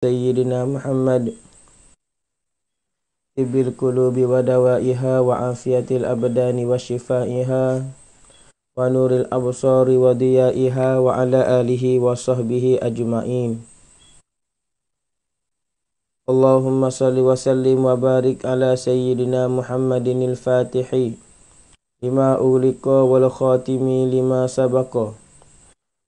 سيدنا محمد طب القلوب ودوائها وعافية الأبدان وشفائها ونور الأبصار وضيائها وعلى آله وصحبه أجمعين اللهم صل وسلم وبارك على سيدنا محمد الفاتح لما أغلق والخاتم لما سبق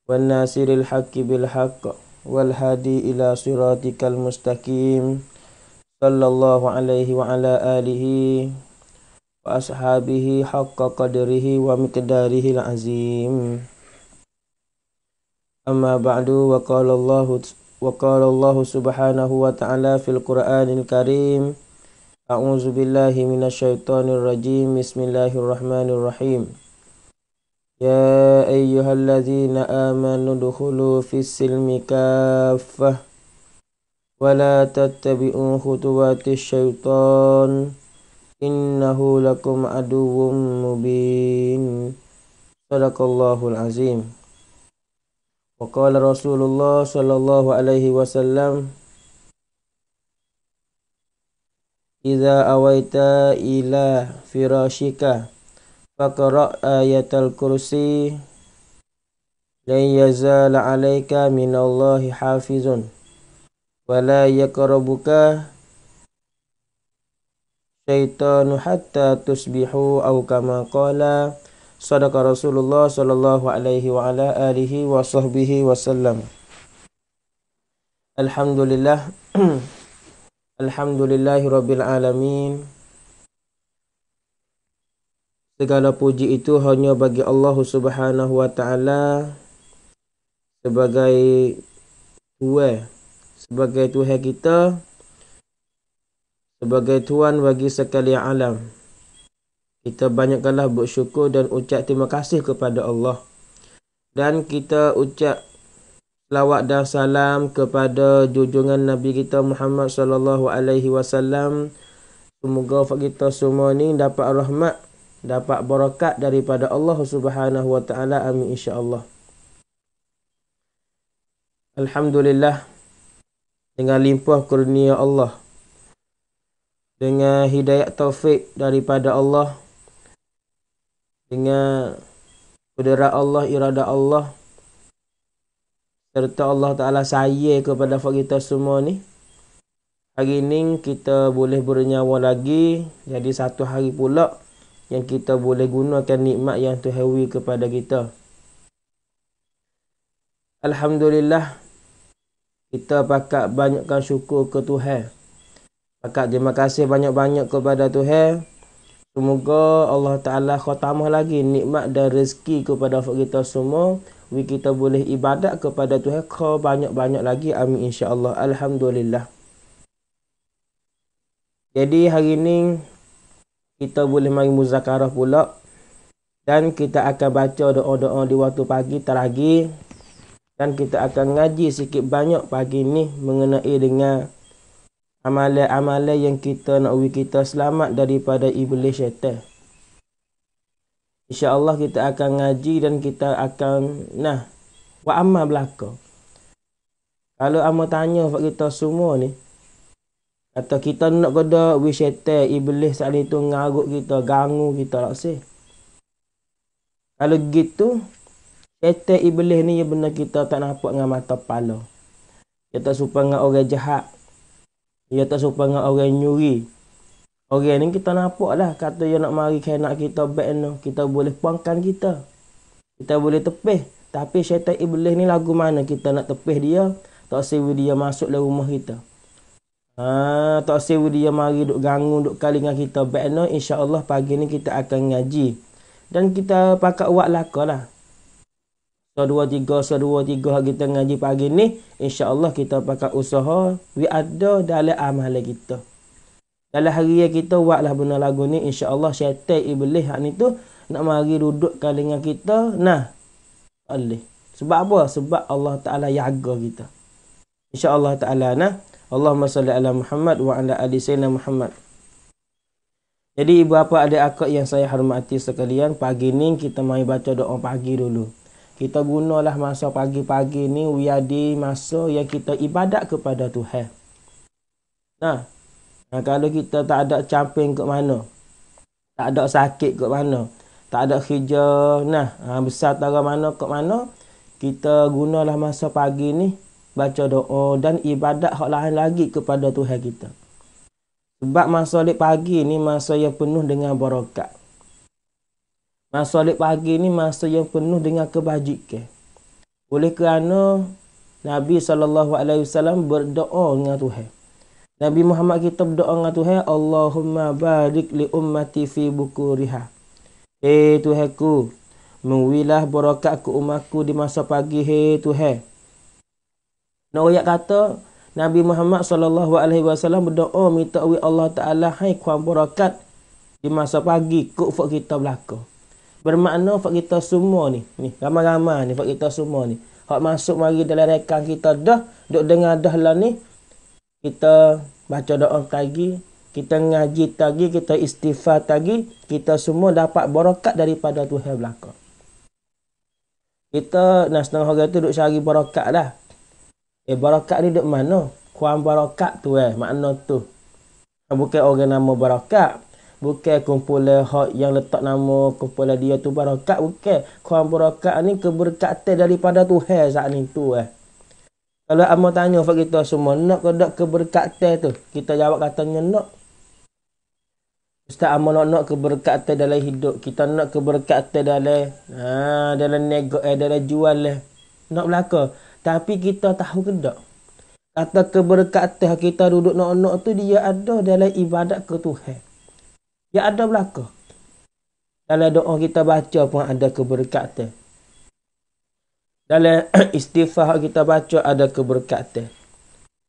والناصر الحق بالحق والهادي إلى صراطك المستقيم صلى الله عليه وعلى آله وأصحابه حق قدره ومقداره العظيم أما بعد وقال الله وقال الله سبحانه وتعالى في القرآن الكريم أعوذ بالله من الشيطان الرجيم بسم الله الرحمن الرحيم يا أيها الذين آمنوا ادخلوا في السلم كافة ولا تتبعوا خطوات الشيطان إنه لكم عدو مبين صدق الله العظيم وقال رسول الله صلى الله عليه وسلم إذا أويت إلى فراشك فاقرأ آية الكرسي لن يزال عليك من الله حافظ ولا يقربك شيطان حتى تصبحوا أو كما قال صدق رسول الله صلى الله عليه وعلى آله وصحبه وسلم الحمد لله الحمد لله رب العالمين Segala puji itu hanya bagi Allah Subhanahu Wa Taala sebagai Tuhan, sebagai Tuhan kita, sebagai Tuhan bagi sekalian alam. Kita banyakkanlah bersyukur dan ucap terima kasih kepada Allah. Dan kita ucap selawat dan salam kepada junjungan Nabi kita Muhammad sallallahu alaihi wasallam. Semoga kita semua ni dapat rahmat dapat berkat daripada Allah Subhanahu wa taala amin insyaallah alhamdulillah dengan limpah kurnia Allah dengan hidayah taufik daripada Allah dengan kudrat Allah irada Allah serta Allah taala sayang kepada kita semua ni hari ini kita boleh bernyawa lagi jadi satu hari pula yang kita boleh gunakan nikmat yang tuhewi kepada kita. Alhamdulillah, kita pakat banyakkan syukur ke Tuhan. Pakat terima kasih banyak-banyak kepada Tuhan. Semoga Allah Ta'ala khutamah lagi nikmat dan rezeki kepada kita semua. Wi kita boleh ibadat kepada Tuhan kau banyak-banyak lagi. Amin insya Allah. Alhamdulillah. Jadi hari ini kita boleh mari muzakarah pula dan kita akan baca doa-doa di waktu pagi teragi dan kita akan ngaji sikit banyak pagi ni mengenai dengan amalan-amalan yang kita nak wui kita selamat daripada iblis syaitan Insya Allah kita akan ngaji dan kita akan nah buat amal belaka kalau amal tanya kita semua ni atau kita nak kada we syaitan iblis saat itu ngaruk kita, ganggu kita tak sih. Kalau gitu, syaitan iblis ni ya benar kita tak nampak dengan mata kepala. Dia tak suka dengan orang jahat. Dia tak suka dengan orang nyuri. Orang ni kita nampak lah. Kata dia nak mari kena kita back no, Kita boleh pangkan kita. Kita boleh tepih. Tapi syaitan iblis ni lagu mana kita nak tepih dia. Tak sewa dia masuk dalam rumah kita. Ha, tak sewa dia mari duk gangun duk kali dengan kita Bekna insyaAllah pagi ni kita akan ngaji Dan kita pakai uat laka lah So dua tiga, so dua tiga hari kita ngaji pagi ni InsyaAllah kita pakai usaha We ada dalam amal kita Dalam hari yang kita uat lah benar lagu ni InsyaAllah syaitan iblis hak ni tu Nak mari duduk kali dengan kita Nah Alih Sebab apa? Sebab Allah Ta'ala jaga kita InsyaAllah Ta'ala nah Allahumma salli ala Muhammad wa ala ali sayyidina Muhammad. Jadi ibu bapa ada akak yang saya hormati sekalian, pagi ni kita mai baca doa pagi dulu. Kita gunalah masa pagi-pagi ni wiyadi masa yang kita ibadat kepada Tuhan. Nah, nah kalau kita tak ada camping ke mana? Tak ada sakit ke mana? Tak ada kerja, nah, ha, besar tak tara mana ke mana? Kita gunalah masa pagi ni baca doa dan ibadat hak lain lagi kepada Tuhan kita. Sebab masa lep pagi ni masa yang penuh dengan barakat. Masa lep pagi ni masa yang penuh dengan kebajikan. Oleh kerana Nabi SAW berdoa dengan Tuhan. Nabi Muhammad kita berdoa dengan Tuhan. Allahumma barik li ummati fi buku riha. Hei Tuhanku, ku. Mewilah barakat ke umatku di masa pagi. Hei Tuhan. Noyak kata Nabi Muhammad sallallahu alaihi wasallam berdoa minta wi Allah Taala hai kuam berkat di masa pagi kok fak kita belaka. Bermakna fak kita semua ni, ni ramai-ramai ni fak kita semua ni. Hak masuk mari dalam rekan kita dah duk dengar dah lah ni. Kita baca doa pagi kita ngaji tadi, kita istighfar tadi, kita semua dapat berkat daripada Tuhan belaka. Kita nah setengah hari tu duk cari berkat lah. Eh barakat ni duk mana? Kuang barakat tu eh, makna tu. Bukan orang nama barakat. Bukan kumpulan hot yang letak nama kumpulan dia tu barakat. Bukan. Kuang barakat ni keberkatan daripada Tuhan saat ni tu eh. Kalau Amal tanya Fak kita semua nak ke tak keberkatan tu? Kita jawab katanya nak. Ustaz Amal nak nak keberkatan dalam hidup. Kita nak keberkatan dalam ha, dalam nego, eh, dalam jual eh. Nak belakang. Tapi kita tahu ke tak? Kata keberkatan kita duduk nak-nak tu dia ada dalam ibadat ke Tuhan. Dia ada belaka. Dalam doa kita baca pun ada keberkatan. Dalam istighfar kita baca ada keberkatan.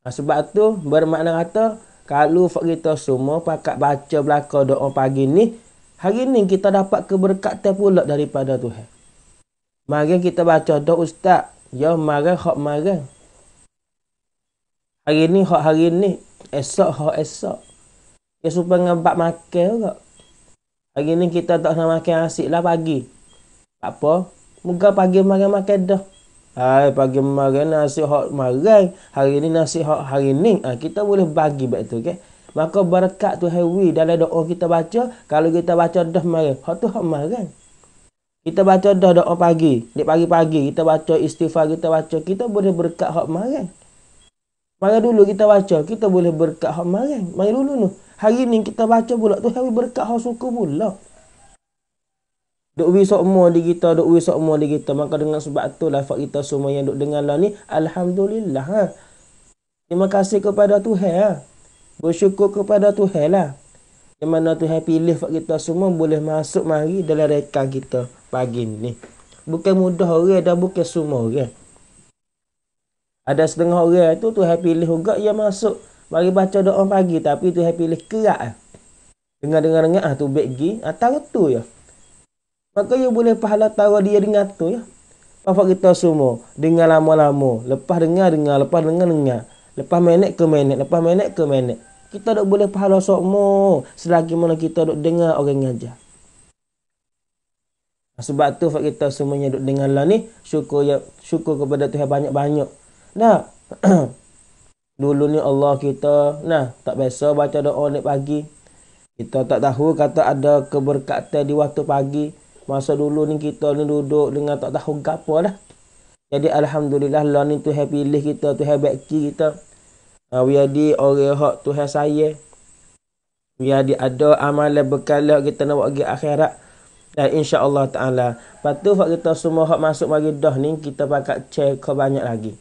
Nah, sebab tu bermakna kata kalau kita semua pakat baca belaka doa pagi ni, hari ni kita dapat keberkatan pula daripada Tuhan. Mari kita baca doa ustaz Ya marah hak marah. Hari ni hak hari ni, esok hak esok. Ya supaya ngebak makan juga. Hari ni kita tak nak makan asik lah pagi. Tak apa. Muka pagi marah makan dah. Hai, pagi marah nasi hak marah. Hari ni nasi hak hari ni. Ha, kita boleh bagi baik tu. Okay? Maka berkat tu hewi dalam doa kita baca. Kalau kita baca dah marah. Hak tu hak marah. Kita baca dah doa pagi. Di pagi-pagi kita baca istighfar, kita baca. Kita boleh berkat hak marah. Mari dulu kita baca. Kita boleh berkat hak marah. Mari dulu tu. Hari ni kita baca pula tu. Hari berkat hak suka pula. Duk wi sokmo di kita, duk wi sokmo di kita. Maka dengan sebab tu lah fak kita semua yang duk dengar lah ni. Alhamdulillah. Ha. Terima kasih kepada Tuhan. Ha. Bersyukur kepada Tuhan lah. Yang mana Tuhan pilih fak kita semua boleh masuk mari dalam rekan kita pagi ni. Bukan mudah orang dan bukan semua orang. Ada setengah orang tu tu happy pilih juga ia masuk mari baca doa pagi tapi tu happy pilih kerak ah. Dengar dengar dengar ah tu baik gi ah, tahu tu ya. Maka ia boleh pahala tahu dia dengar tu ya. Apa kita semua dengar lama-lama, lepas dengar dengar, lepas dengar dengar, lepas menek ke menek, lepas menek ke menek. Kita tak boleh pahala semua selagi mana kita dok dengar orang ngajar. Sebab tu kita semuanya duduk dengan Allah ni syukur ya syukur kepada Tuhan banyak-banyak. Dah. Dulu ni Allah kita nah tak biasa baca doa ni pagi. Kita tak tahu kata ada keberkatan di waktu pagi. Masa dulu ni kita ni duduk dengan tak tahu gapo lah. Jadi alhamdulillah Allah ni Tuhan pilih kita, Tuhan baiki kita. Ha uh, jadi orang hak Tuhan saya. Biar ada amalan bekal kita nak buat akhirat dan insya-Allah taala patu hak kita semua hak masuk mari dah ni kita pakat ke banyak lagi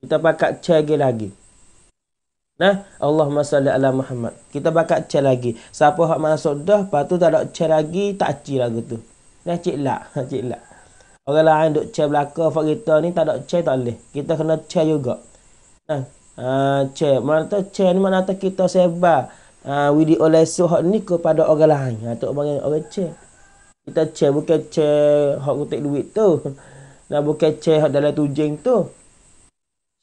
kita pakat check lagi Nah, Allahumma salli ala Muhammad. Kita bakat cek lagi. Siapa hak masuk dah, lepas tak ada cek lagi, tak cek lagu tu. Nah, cek lak. Cek lak. Orang lain duk cek belakang, fak kita ni tak ada cek tak boleh. Kita kena cek juga. Nah, uh, ah, cek. Mana tu cek ni, mana tu kita sebar. Uh, Widi oleh suhak ni kepada orang lain. Ha, tu orang orang cek kita cek bukan cek hak kutik duit tu nak bukan cek hak dalam tujing tu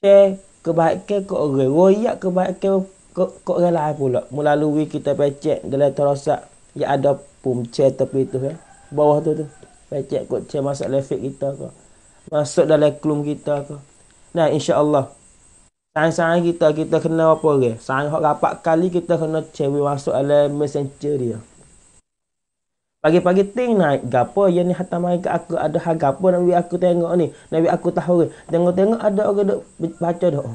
cek kebaikan ke orang royak kebaikan ke, ke orang lain pula melalui kita pecek dalam terosak yang ada pun cek tepi tu eh. bawah tu tu pecek kot cek masuk lefik kita ke masuk dalam klum kita ke nah insyaAllah Sangat-sangat kita, kita kena apa ke? Sangat-sangat kali kita kena cewek masuk dalam messenger dia. Pagi-pagi ting naik gapo yang ni hantar mari ke aku ada hal gapo nak aku tengok ni. Nak aku tahu ke. Tengok-tengok ada orang duk baca doa.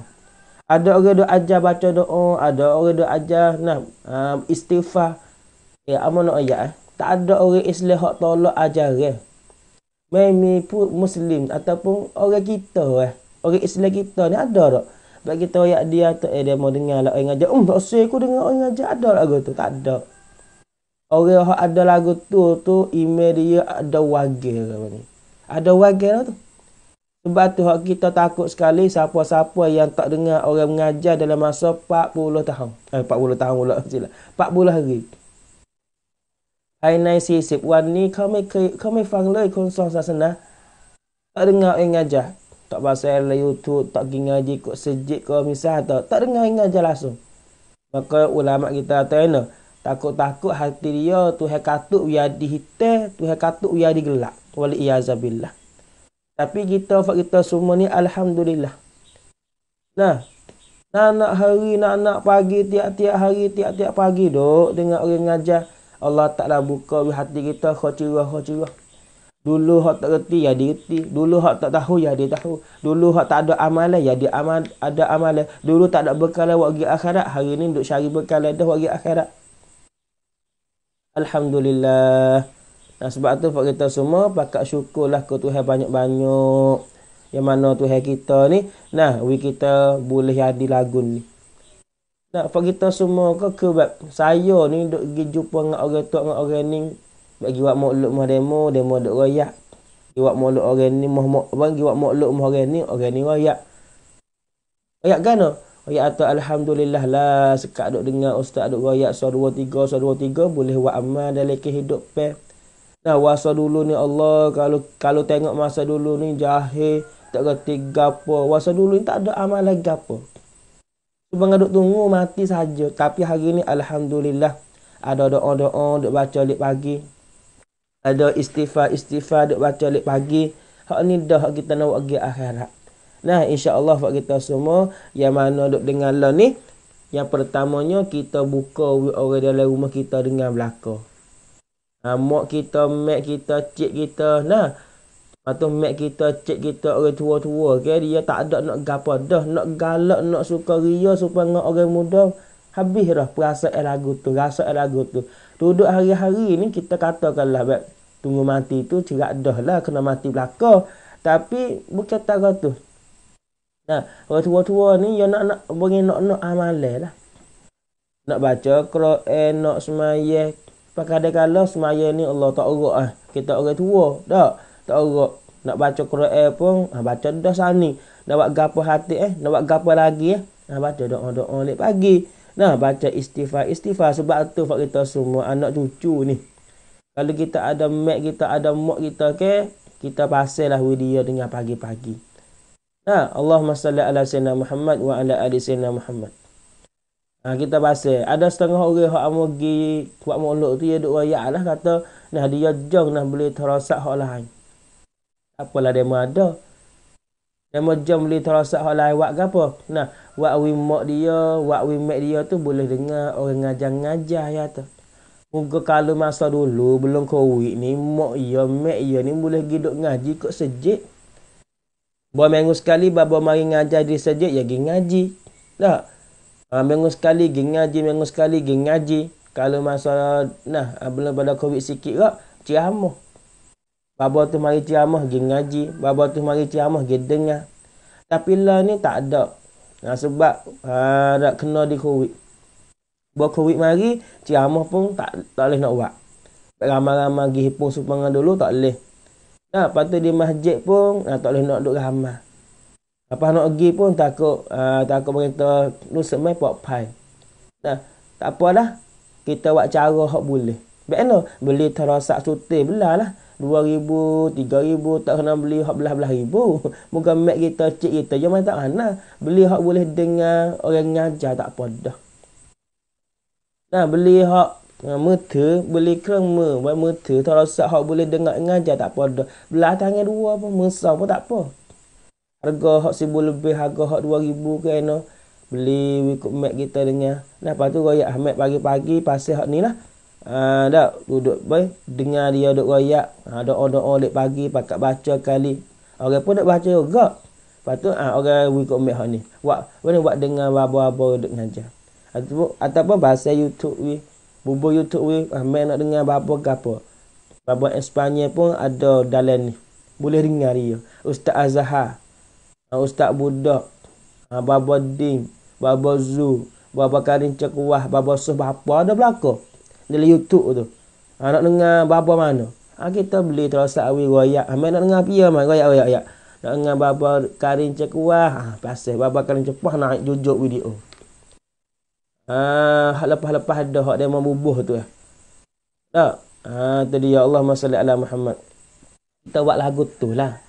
Ada orang duk ajar baca doa, ada orang duk ajar nah um, istighfar. Ya amanah ya. Eh. Tak ada orang Islam hak tolak ajar eh. Memi pun Muslim ataupun orang kita eh. Orang Islam kita ni ada tak? Bagi kita ya dia tu eh dia mau dengar lah orang ajar. Um, tak usah aku dengar orang ajar. Ada lah aku tu. Tak ada orang yang ada lagu tu tu email dia ada wagil ni. Ada wagil lah tu. Sebab tu kita takut sekali siapa-siapa yang tak dengar orang mengajar dalam masa 40 tahun. Eh 40 tahun pula sila. 40 hari. Hai nai si sip wan ni kami kami fang lai konsol sana. Tak dengar orang mengajar. Tak pasal lah YouTube, tak pergi ngaji kok sejik kau misal tak. Tak dengar orang mengajar langsung. Maka ulama kita tanya, Takut-takut hati dia tu hai katuk ya hite tu hai katuk ya gelak. Wali iazabilah. Tapi kita fak kita semua ni alhamdulillah. Nah, nak nak hari nak nak pagi tiap-tiap hari tiap-tiap pagi dok dengan orang ngajar Allah Taala buka hati kita khocirah khocirah. Dulu hak tak reti ya dia reti. Dulu hak tak tahu ya dia tahu. Dulu hak tak ada amalan ya dia amal ada amalan. Dulu tak ada bekalan waktu akhirat, hari ni duk cari bekalan dah waktu akhirat. Alhamdulillah. Nah, sebab tu buat kita semua pakat syukurlah ke Tuhan banyak-banyak. Yang mana Tuhan kita ni. Nah, we kita boleh jadi lagu ni. Nah buat kita semua ke kebab saya ni duk pergi jumpa dengan orang tua dengan orang ni. Bagi buat makhluk mah demo, demo duk rakyat. Bagi buat makhluk orang ni, mah mah, bagi buat makhluk mah orang ni, orang ni rakyat. Rakyat gana? ya atau Alhamdulillah lah Sekat duk dengar ustaz duk rakyat Suara dua tiga, suara tiga Boleh buat amal dalam kehidupan Nah, masa dulu ni Allah Kalau kalau tengok masa dulu ni jahil Tak kerti gapa Masa dulu ni tak ada amal lagi gapa Cuma duk tunggu mati saja Tapi hari ni Alhamdulillah Ada doa-doa duk baca lip pagi Ada istighfar-istighfar duk baca lip pagi Hak ni dah kita nak buat akhirat Nah, insya-Allah buat kita semua yang mana duk dengar lah ni, yang pertamanya kita buka orang dalam rumah kita dengan belaka. Ha, mak kita, mak kita, cik kita, nah. Patu mak kita, cik kita orang tua-tua okay? dia tak ada nak gapo dah, nak galak, nak suka ria supaya dengan orang muda. Habis dah perasaan lagu tu, rasa lagu tu. Duduk hari-hari ni kita katakanlah tunggu mati tu cerak dah lah kena mati belaka. Tapi bukan tak tu. Nah, waktu-waktu ni yo nak nak bagi nak nak amal lah. Nak baca Quran, nak semaya. Pakai ada kalau semaya ni Allah tak urut ah. Kita orang tua, dak. Tak urut. Nak baca Quran pun, ha, baca dah sani. Nak buat gapo hati eh, nak buat gapo lagi eh. Ha, baca doa-doa lepas pagi. Nah, baca istighfar. Istighfar sebab tu fak kita semua anak cucu ni. Kalau kita ada mak kita, ada mak kita ke, okay? kita pasal lah dia dengan pagi-pagi. Ha, Allahumma salli ala sayyidina Muhammad wa ala ali sayyidina Muhammad. Ha, kita bahas ada setengah orang hak amo gi buat molok tu dia duk wayaklah kata nah dia jong nah boleh terasa hak lain. Apalah demo ada. Demo jong boleh terasa hak lain wak gapo? Nah, wak wi mak dia, wak wi mak dia tu boleh dengar orang ngajang ngajah ya tu. Muka kalau masa dulu belum covid ni mak ya mak ya ni boleh gi duk ngaji kok sejik. Buat minggu sekali bapak mari ngajar di saja ya pergi ngaji. Tak. Ha, minggu sekali pergi ngaji, minggu sekali pergi ngaji. Kalau masa nah ha, belum pada covid sikit kak, ciamah. bapak tu mari ciamah pergi ngaji, bapak tu mari ciamah pergi dengar. Tapi lah ni tak ada. Nah, ha, sebab ha, tak kena di covid. Buat covid mari, ciamah pun tak, tak boleh nak buat. Ramai-ramai pergi hipung supangan dulu tak boleh. Nah, lepas tu di masjid pun nah, tak boleh nak duduk ramah. Lepas nak pergi pun takut uh, takut berita lu semai buat pai. Nah, tak apa dah. Kita buat cara hak boleh. Baik no, lah, beli terosak suti belah lah. Dua ribu, tiga ribu, tak kena beli hak belah-belah ribu. Muka mak kita, cik kita, yang mana tak kena. Beli hak boleh dengan orang ngajar tak apa dah. Nah, beli hak Ha, mata boleh kerama Buat mata Kalau sak hak boleh dengar ngajar tak apa Belah tangan dua apa Mesau pun tak apa Harga hak sibu lebih Harga hak dua ribu kan no. Beli ikut mat kita dengar Lepas tu royak Ahmed pagi-pagi Pasal hak ni lah Haa uh, Tak duduk boy. Dengar dia duduk royak Haa uh, doa-doa Lek pagi Pakat baca kali Orang pun duduk baca juga Lepas tu uh, Orang ikut mat hak ni Buat Buat dengar Buat-buat Duduk ngajar Ataupun, ataupun bahasa YouTube ni Bubu YouTube we amen ah, nak dengar apa gapo. Bapa Espanya pun ada dalam ni. Boleh dengar dia. Ustaz Azhar. Ah, Ustaz Budok, ah, Bapa Ding, Bapa Zu. Bapa Karin Cekuah. Bapa Suh. Bapa ada belakang. Dalam YouTube tu. Ha, nak dengar bapa mana. Ha, kita beli terus tak awi royak. Ha, nak dengar apa man. Royak, royak, royak. Nak dengar bapa Karin Cekuah. Ha, pasal bapa Karin Cekuah naik jujur video. Ah uh, lepas-lepas ada hak dia membubuh tu. Eh. Tak. Ah uh, tadi ya Allah masalli ala Muhammad. Kita buat lagu tu lah.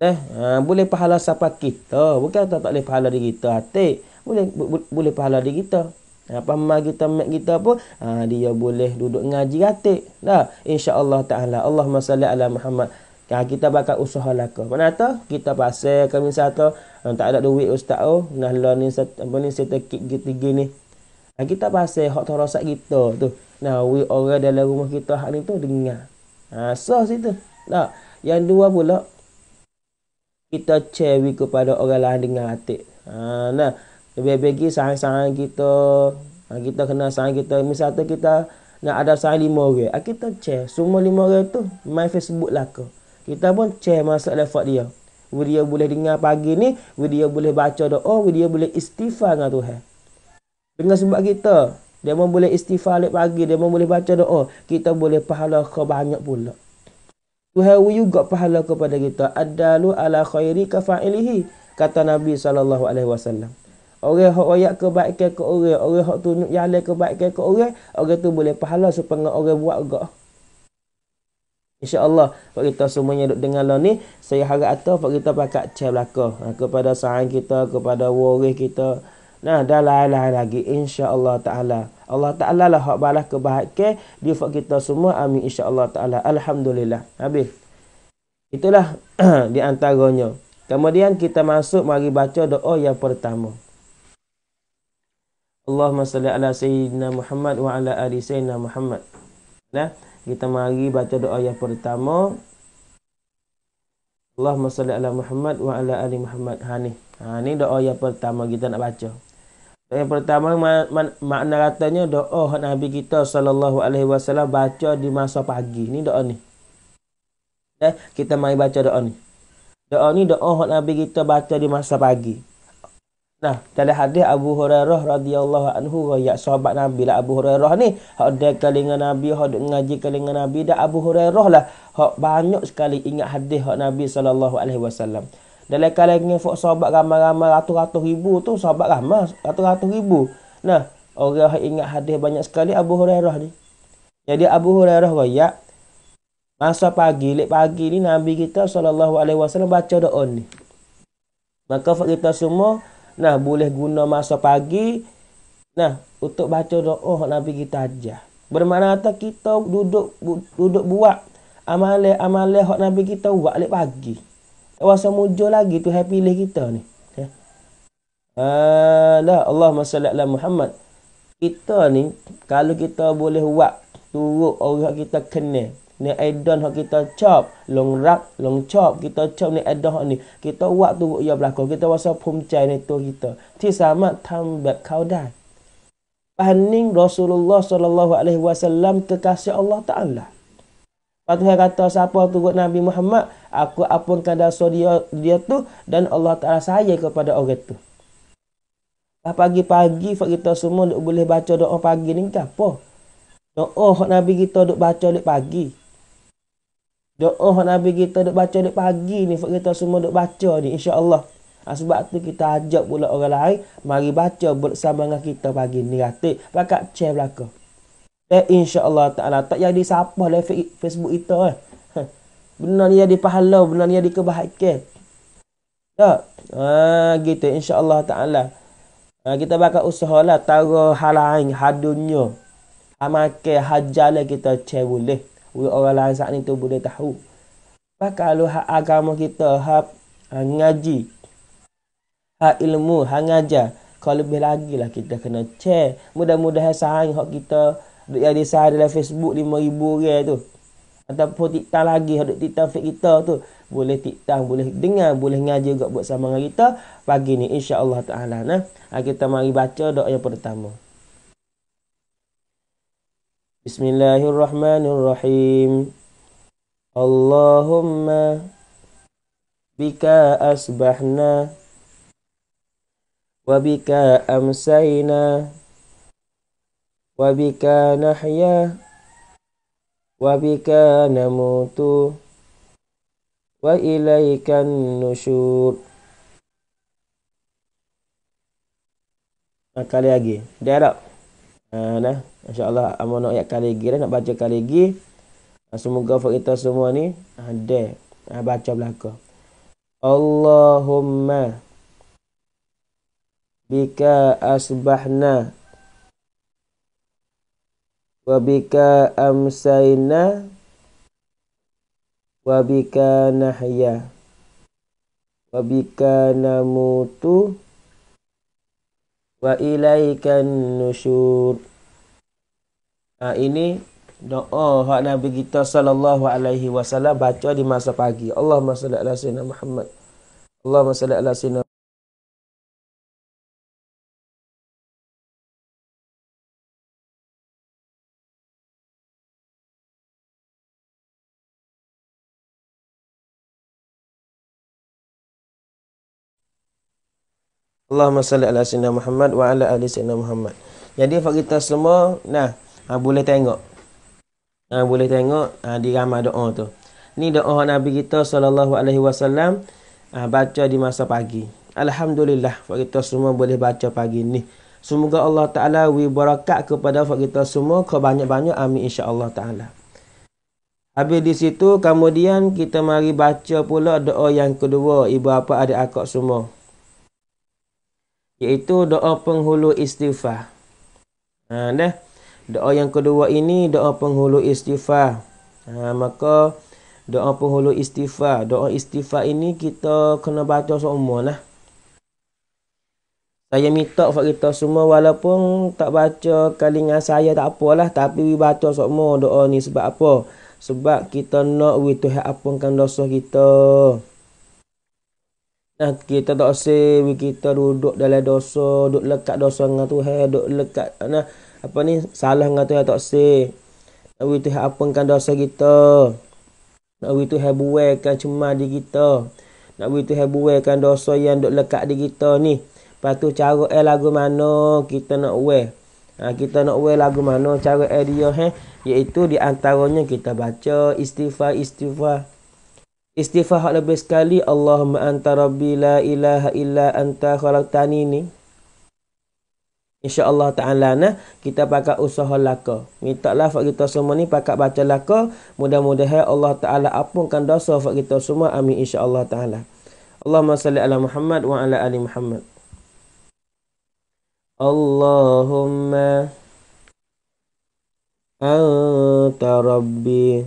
Eh, uh, boleh pahala siapa kita. Bukan tak, boleh pahala diri kita. Hati. Boleh bu, bu, boleh pahala diri kita. Apa ah, mak kita mak kita pun ha, dia boleh duduk ngaji hati. Dah, insya-Allah taala Allah salli ala Muhammad. Ha, kita bakal usaha lakon. Mana tu? Kita pasal kami satu tak ada duit ustaz oh. Nah lah ni satu apa ni set kit gitu gini. Nah, kita pasal hak terosak kita tu. Nah, we orang dalam rumah kita hak ni tu dengar. Ha, so situ. Tak. Yang dua pula kita cewi kepada orang lain dengar atik. Ha, nah, bebegi sangat sang kita, ha, kita kena sangat kita misalnya kita nak ada sang lima orang. Ah kita cek semua lima orang tu main Facebook lah ke. Kita pun cek masuk lewat dia. Dia boleh dengar pagi ni, dia boleh baca doa, dia boleh istighfar dengan Tuhan. Dengan sebab kita, dia pun boleh istighfar lepas pagi, dia pun boleh baca doa, kita boleh pahala kebanyak pula. Tuhan we juga pahala kepada kita. Adalu ala khairi kafailihi Kata Nabi SAW. Orang yang ayat kebaikan ke orang. Orang yang tunjuk yang lain kebaikan ke orang. Orang tu boleh pahala supaya orang buat juga. InsyaAllah. Pak kita semuanya duduk dengar lah ni. Saya harap atas Pak kita pakai cek belakang. Ha, kepada sahan kita. Kepada waris kita. Kepada waris kita. Nah, dan lain-lain lagi insya-Allah taala. Allah taala lah hak balas kebaikan dia buat kita semua. Amin insya-Allah taala. Alhamdulillah. Habis. Itulah di antaranya. Kemudian kita masuk mari baca doa yang pertama. Allahumma salli ala sayyidina Muhammad wa ala ali sayyidina Muhammad. Nah, kita mari baca doa yang pertama. Allahumma salli ala Muhammad wa ala ali Muhammad. Ha ni. Ha ni doa yang pertama kita nak baca. Yang pertama makna katanya doa Nabi kita sallallahu alaihi wasallam baca di masa pagi ini doa ni. Eh, kita mai baca doa ni. Doa ni doa Nabi kita baca di masa pagi. Nah, dalam hadis Abu Hurairah radhiyallahu anhu ya sahabat Nabi lah Abu Hurairah ni hak dek kelingan Nabi, hak ngaji kelingan Nabi dah Abu Hurairah lah hak banyak sekali ingat hadis hak Nabi sallallahu alaihi wasallam. Dalam kali dengan fok sahabat ramai-ramai ratus-ratus ribu tu sahabat ramai ratus-ratus ribu. Nah, orang ingat hadis banyak sekali Abu Hurairah ni. Jadi Abu Hurairah waya. masa pagi, lek pagi ni Nabi kita sallallahu alaihi wasallam baca doa ni. Maka kita semua nah boleh guna masa pagi nah untuk baca doa Nabi kita aja. Bermakna kata kita duduk duduk buat amalan-amalan hak Nabi kita buat lek pagi. Wasa muncul lagi Tuhan pilih kita ni. Ya. Alah ah, Allah masalahlah Muhammad. Kita ni kalau kita boleh buat turut orang kita kenal. Ni edon hak kita chop, long rap, long chop kita chop ni edon ni. Kita buat tu ia berlaku. Kita rasa pemcai ni tu kita. Ti sama tambah kau dah. Bahning Rasulullah sallallahu alaihi wasallam kekasih Allah Taala. Lepas tu kata siapa tu buat Nabi Muhammad Aku apunkan dosa dia, dia tu Dan Allah Ta'ala sayang kepada orang tu Lepas pagi-pagi kita semua duk boleh baca doa pagi ni kan apa Doa Nabi kita duk baca duk pagi Doa Nabi kita duk baca duk pagi ni kita semua duk baca ni insyaAllah Ha, sebab tu kita ajak pula orang lain Mari baca bersama dengan kita pagi ni Ratik Pakat chef belakang Eh, insyaAllah ta'ala. Tak jadi siapa lah Facebook itu Eh. Benar ni jadi pahala. Benar ni jadi kebahagiaan. Tak? Ha, gitu. InsyaAllah ta'ala. Ha, kita bakal usaha lah. Tara hal lain. Hadunya. Amakai hajalah kita cek boleh. Orang lain saat ni tu boleh tahu. Kalau hak agama kita, hak ha, ngaji, hak ilmu, hak ngajar. Kalau lebih lagi lah kita kena cek. Mudah-mudahan sahaja hak kita duk ada sah dalam Facebook 5000 orang tu ataupun tiktang lagi ada tiktang fake kita tu boleh tiktang boleh dengar boleh ngaji juga buat sama dengan kita pagi ni insyaallah taala nah ha, kita mari baca doa yang pertama Bismillahirrahmanirrahim Allahumma bika asbahna wabika bika amsayna وبك نحيا وبك نموت وإليك النشور Ha, kali lagi. Dia harap. Ha, nah. InsyaAllah. Amal nak ayat kali lagi. Dah. Nak baca kali lagi. semoga for kita semua ni. Ada. Ha, baca belakang. Allahumma. Bika Bika asbahna. Wabika amsayna Wabika nahya Wabika namutu Wa ilaikan nusyur ha, Ini doa hak Nabi kita sallallahu alaihi wasallam baca di masa pagi. Allahumma salli ala sayyidina Muhammad. Allahumma salli ala sayyidina Allahumma salli ala sayyidina Muhammad wa ala ahli sayyidina Muhammad. Jadi fak kita semua nah ha, boleh tengok. Ha, boleh tengok ha, di ramai doa tu. Ni doa Nabi kita sallallahu alaihi wasallam ha, baca di masa pagi. Alhamdulillah fak kita semua boleh baca pagi ni. Semoga Allah Taala wi barakat kepada fak kita semua ke banyak-banyak amin insya-Allah Taala. Habis di situ kemudian kita mari baca pula doa yang kedua ibu apa adik akak semua iaitu doa penghulu istighfar. Ha dah. Doa yang kedua ini doa penghulu istighfar. Ha maka doa penghulu istighfar, doa istighfar ini kita kena baca semua nah. Saya minta kepada kita semua walaupun tak baca kalinga saya tak apalah tapi baca semua doa ni sebab apa? Sebab kita nak wituh apungkan dosa kita. Nah kita tak save kita duduk dalam dosa duduk lekat dosa dengan Tuhan duduk lekat nah apa ni salah dengan ya tak save tapi tu hapunkan dosa kita nak we tu buaikan cuma di kita nak we tu buaikan dosa yang duduk lekat di kita ni Patu tu cara eh lagu mana kita nak we ha, kita nak we lagu mana cara eh dia he iaitu di antaranya kita baca istighfar istighfar Istighfar lebih sekali Allahumma anta rabbi la ilaha illa anta khalaqtani ni. Insya-Allah taala nah kita pakat usaha laka. Minta lah fak kita semua ni pakat baca laka, mudah-mudahan Allah taala ampunkan dosa fak kita semua. Amin insya-Allah taala. Allahumma salli ala Muhammad wa ala ali Muhammad. Allahumma anta rabbi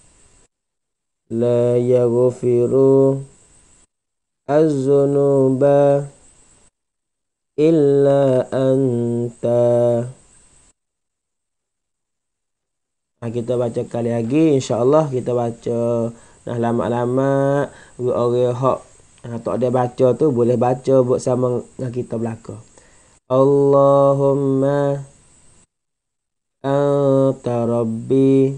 لا يغفر الذنوب إلا أنت Nah, kita baca kali lagi insyaallah kita baca Nah lama-lama orang hok atau ada baca tu boleh baca buat sama dengan kita belaka Allahumma anta rabbi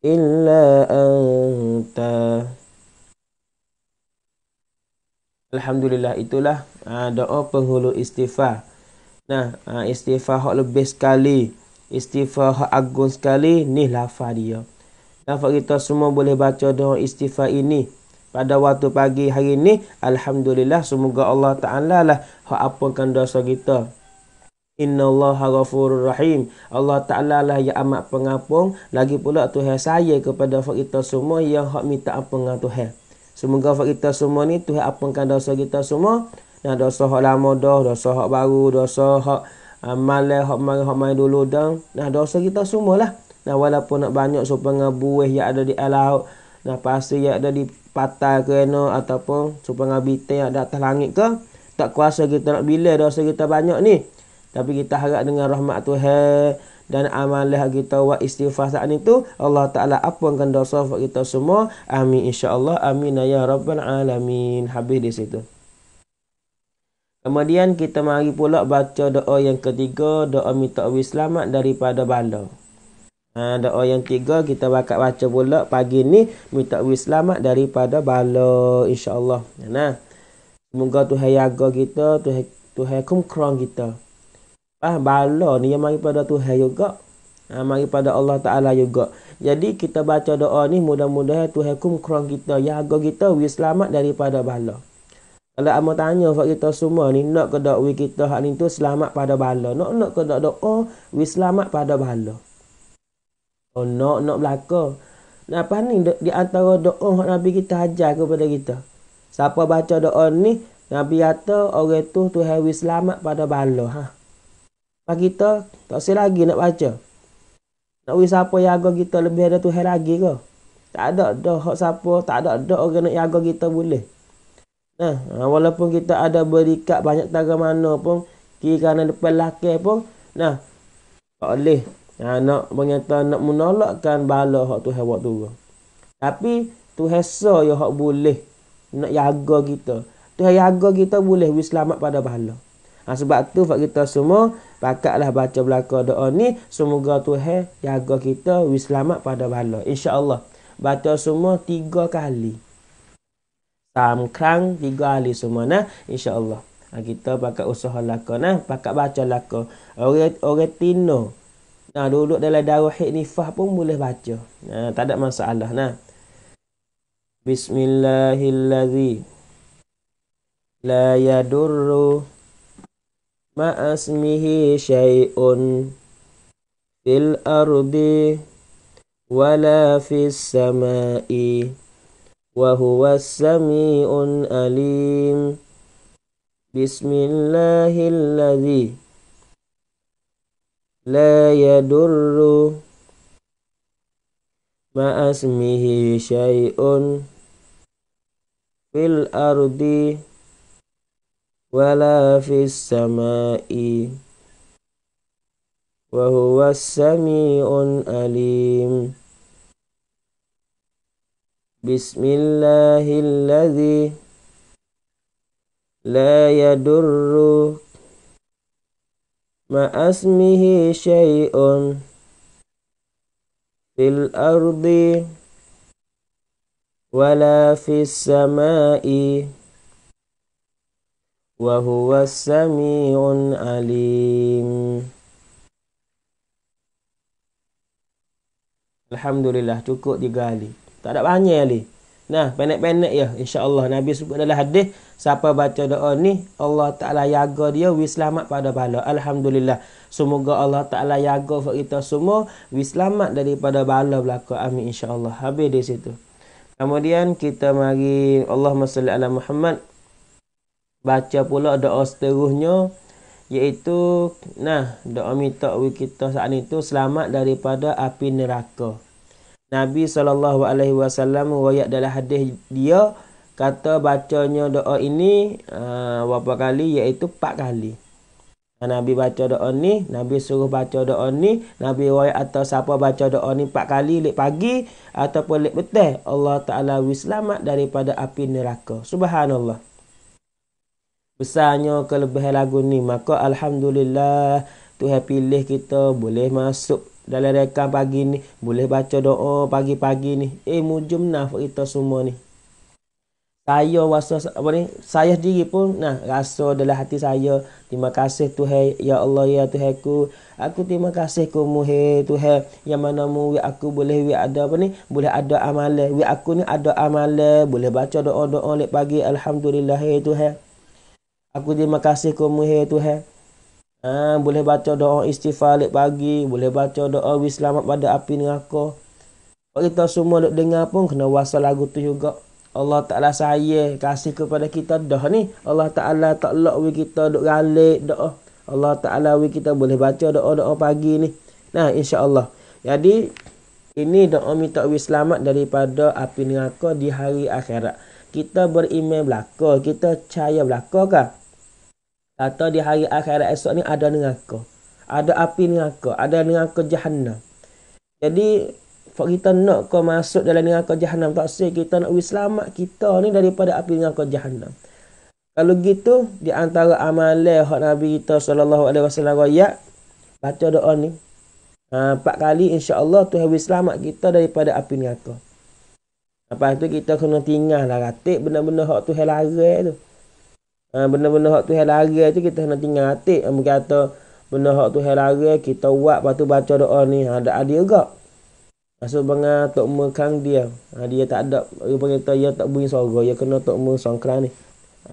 إلا أنت الحمد لله itulah uh, doa penghulu istighfar nah uh, istighfar hak lebih sekali istighfar hak agung sekali ni lafaz dia dan kita semua boleh baca doa istighfar ini pada waktu pagi hari ini alhamdulillah semoga Allah taala lah hak apakan dosa kita Inna Allah ghafurur rahim. Allah Ta'ala lah yang amat pengampung. Lagi pula Tuhan saya kepada fakita semua yang hak minta apa dengan Tuhan. Semoga fakita semua ni Tuhan apungkan dosa kita semua. Nah dosa hak lama dah, dosa hak baru, dosa hak amal ah, eh, hak mari hak mai dulu dah. Nah dosa kita semua lah. Nah walaupun nak banyak supaya buih yang ada di alam. Nah pasti yang ada di patah kena ataupun supaya bintang yang ada atas langit ke. Tak kuasa kita nak bila dosa kita banyak ni. Tapi kita harap dengan rahmat Tuhan dan amalah kita wa istighfar saat itu Allah Taala ampunkan dosa kita semua. Amin insya-Allah. Amin ya rabbal alamin. Habis di situ. Kemudian kita mari pula baca doa yang ketiga, doa minta wis selamat daripada bala. Ha, doa yang tiga kita bakal baca pula pagi ni minta wis selamat daripada bala insya-Allah. Nah. Semoga Tuhan jaga kita, Tuhan Tuhan kum kita ah bala ni yang mari pada Tuhan juga ah mari pada Allah Taala juga jadi kita baca doa ni mudah-mudahan Tuhan kum kurang kita jaga kita wi selamat daripada bala kalau amo tanya fak kita semua ni nak ke dak wi kita hak ni tu selamat pada bala nak nak ke dak doa wi selamat pada bala oh nak nak belaka Nah, apa ni di antara doa yang Nabi kita ajar kepada kita. Siapa baca doa ni, Nabi kata orang tu tu hewi selamat pada bala. Ha? Lepas kita, tak usah lagi nak baca. Nak beri siapa yang agak kita lebih ada Tuhan lagi ke? Tak ada dah siapa, tak ada dah orang nak jaga kita boleh. Nah, ha, walaupun kita ada berikat banyak tangga mana pun, kiri kanan depan laki pun, nah, tak boleh. Nah, ha, nak mengata nak menolakkan bala hak Tuhan buat tu. Tapi Tuhan so yang hak boleh nak jaga kita. Tuhan jaga kita boleh selamat pada bala. Ha, sebab tu buat kita semua pakatlah baca belaka doa ni semoga Tuhan jaga kita wi selamat pada bala Allah baca semua tiga kali sam krang tiga kali semua nah insyaallah ha, kita pakat usaha laka nah pakat baca lakon orang orang tino nah duduk dalam darah nifah pun boleh baca nah ha, tak ada masalah nah Bismillahirrahmanirrahim la yadurru اسمه شيء في الأرض ولا في السماء وهو السميع اليم بسم الله الذي لا يضر ما اسمه شيء في الأرض ولا في السماء وهو السميع الأليم بسم الله الذي لا يضر مع اسمه شيء في الأرض ولا في السماء وهو السميع العليم الحمد لله cukup tiga kali tak ada banyak kali nah pendek-pendek ya insyaallah nabi sebut dalam hadis siapa baca doa ni Allah Taala jaga dia wi selamat pada bala alhamdulillah semoga Allah Taala jaga untuk kita semua wi selamat daripada bala belaka amin insyaallah habis di situ kemudian kita mari Allahumma salli ala Muhammad baca pula doa seterusnya iaitu nah doa minta kita saat itu selamat daripada api neraka. Nabi saw alaihi wasallam riwayat dalam hadis dia kata bacanya doa ini uh, berapa kali iaitu 4 kali. Nabi baca doa ni, Nabi suruh baca doa ni, Nabi riwayat atau siapa baca doa ni 4 kali lek pagi ataupun lek petang, Allah Taala wis selamat daripada api neraka. Subhanallah besarnya kelebihan lagu ni maka alhamdulillah Tuhan pilih kita boleh masuk dalam rekam pagi ni boleh baca doa pagi-pagi ni eh mujum naf kita semua ni saya rasa apa ni saya sendiri pun nah rasa dalam hati saya terima kasih Tuhan ya Allah ya Tuhanku aku terima kasih ku muhe Tuhan yang mana mu aku boleh wi ada apa ni boleh ada amalan wi aku ni ada amalan boleh baca doa-doa lepas pagi alhamdulillah ya Tuhan Aku terima kasih kau muhe tu he. Ha, boleh baca doa istighfar lep pagi. Boleh baca doa wis selamat pada api neraka. Kalau kita semua duk dengar pun kena wasal lagu tu juga. Allah Ta'ala saya kasih kepada kita dah ni. Allah Ta'ala tak lak we kita duk galik doa. Allah Ta'ala we kita boleh baca doa-doa pagi ni. Nah insya Allah. Jadi ini doa minta wis selamat daripada api neraka di hari akhirat. Kita beriman belaka. Kita percaya belaka kah? atau di hari akhirat esok ni ada neraka. Ada api neraka, ada neraka jahannam. Jadi kita nak kau masuk dalam neraka jahannam tak sahih kita nak wis selamat kita ni daripada api neraka jahannam. Kalau gitu di antara amalan hak Nabi kita sallallahu alaihi wasallam royak baca doa ni. Ha, empat kali insya-Allah Tuhan wis selamat kita daripada api neraka. Apa itu kita kena tinggal lah ratik benda-benda hak Tuhan larang tu. Helare, Ha, benda-benda hak Tuhan lari tu kita nak tinggal atik. Ambil ah, kata benda hak Tuhan lari kita buat lepas baca doa ni. Ha, ada adik juga. Masuk bangga tok mekang dia. Ha, dia tak ada dia kata dia tak bunyi suara. Dia kena tok me songkra ni.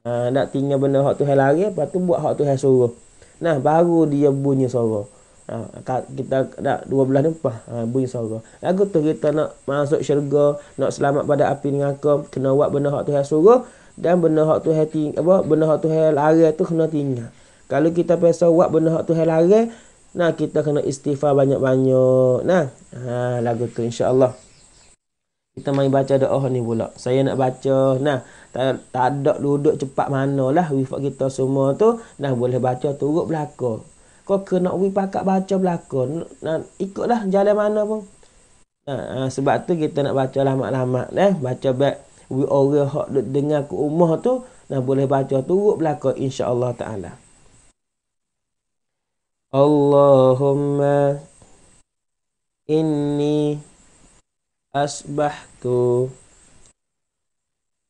Ha, nak tinggal benda hak Tuhan lari lepas tu buat hak Tuhan suruh. Nah baru dia bunyi suara. Ha, kita nak 12 ni apa? Ha, bunyi suara. Lagu tu kita nak masuk syurga, nak selamat pada api kau kena buat benda hak Tuhan suruh dan benda hak tu hati apa benda hak tu hal tu kena tinggal kalau kita pesa buat benda hak tu hal nah kita kena istighfar banyak-banyak nah ha lagu tu insyaallah kita main baca doa ni pula saya nak baca nah tak, tak ada duduk cepat manalah wifat kita semua tu nah boleh baca turut belaka kau kena wi pakak baca belaka nah ikutlah jalan mana pun nah, ha, sebab tu kita nak baca lama-lama eh baca baik orang hak dengar ke rumah tu nah boleh baca turut belaka insyaallah taala Allahumma inni asbahtu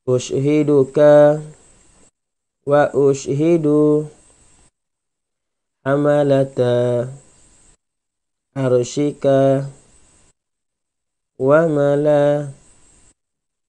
ushiduka wa ushidu amalata arshika wa malah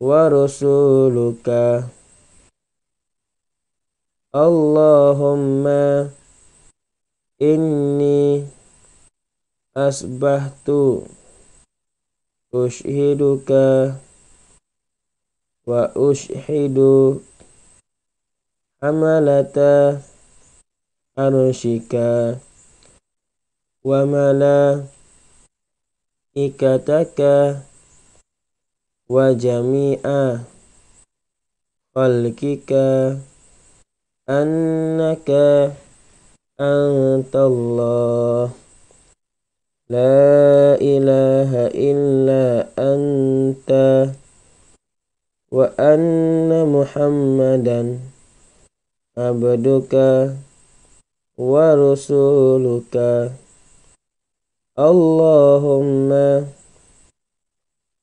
ورسولك اللهم إني أصبحت أشهدك وأشهد حملة عرشك وملائكتك إكتك وجميع خلقك أنك أنت الله لا إله إلا أنت وأن محمدا عبدك ورسولك اللهم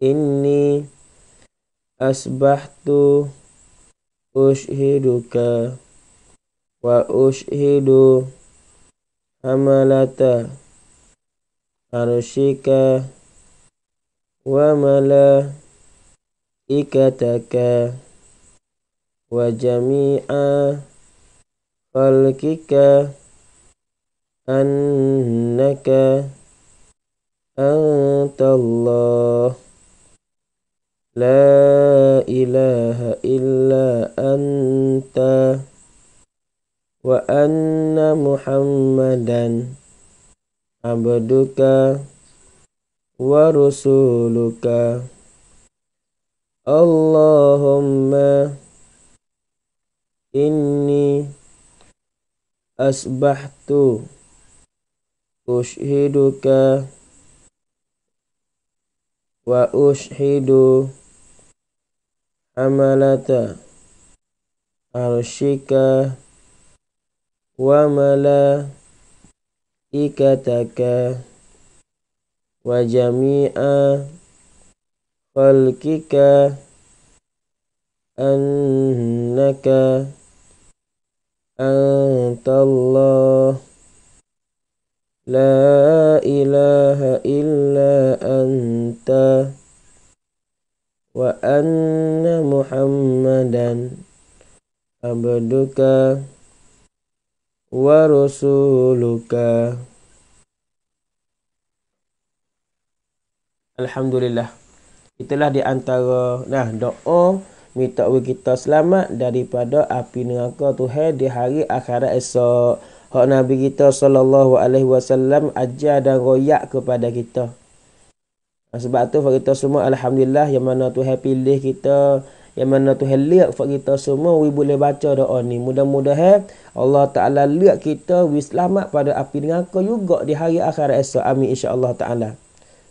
إني أصبحت أشهدك وأشهد حملة عرشك وملائكتك وجميع خلقك أنك أنت الله لا إله إلا أنت وأن محمدا عبدك ورسولك اللهم إني أصبحت أشهدك وأشهد حملة عرشك وملائكتك وجميع خلقك أنك أنت الله لا إله إلا أنت وأن محمدا عبدك ورسولك الحمد Alhamdulillah itulah di antara nah doa minta kita selamat daripada api neraka Tuhan di hari akhirat esok. Hak Nabi kita sallallahu alaihi wasallam ajar dan royak kepada kita. Sebab tu bagi kita semua alhamdulillah yang mana tu happy pilih kita yang mana tu lihat buat kita semua we boleh baca doa ni. Mudah-mudahan mudah Allah Taala lihat kita we selamat pada api neraka juga di hari akhir esok. Amin insya-Allah Taala.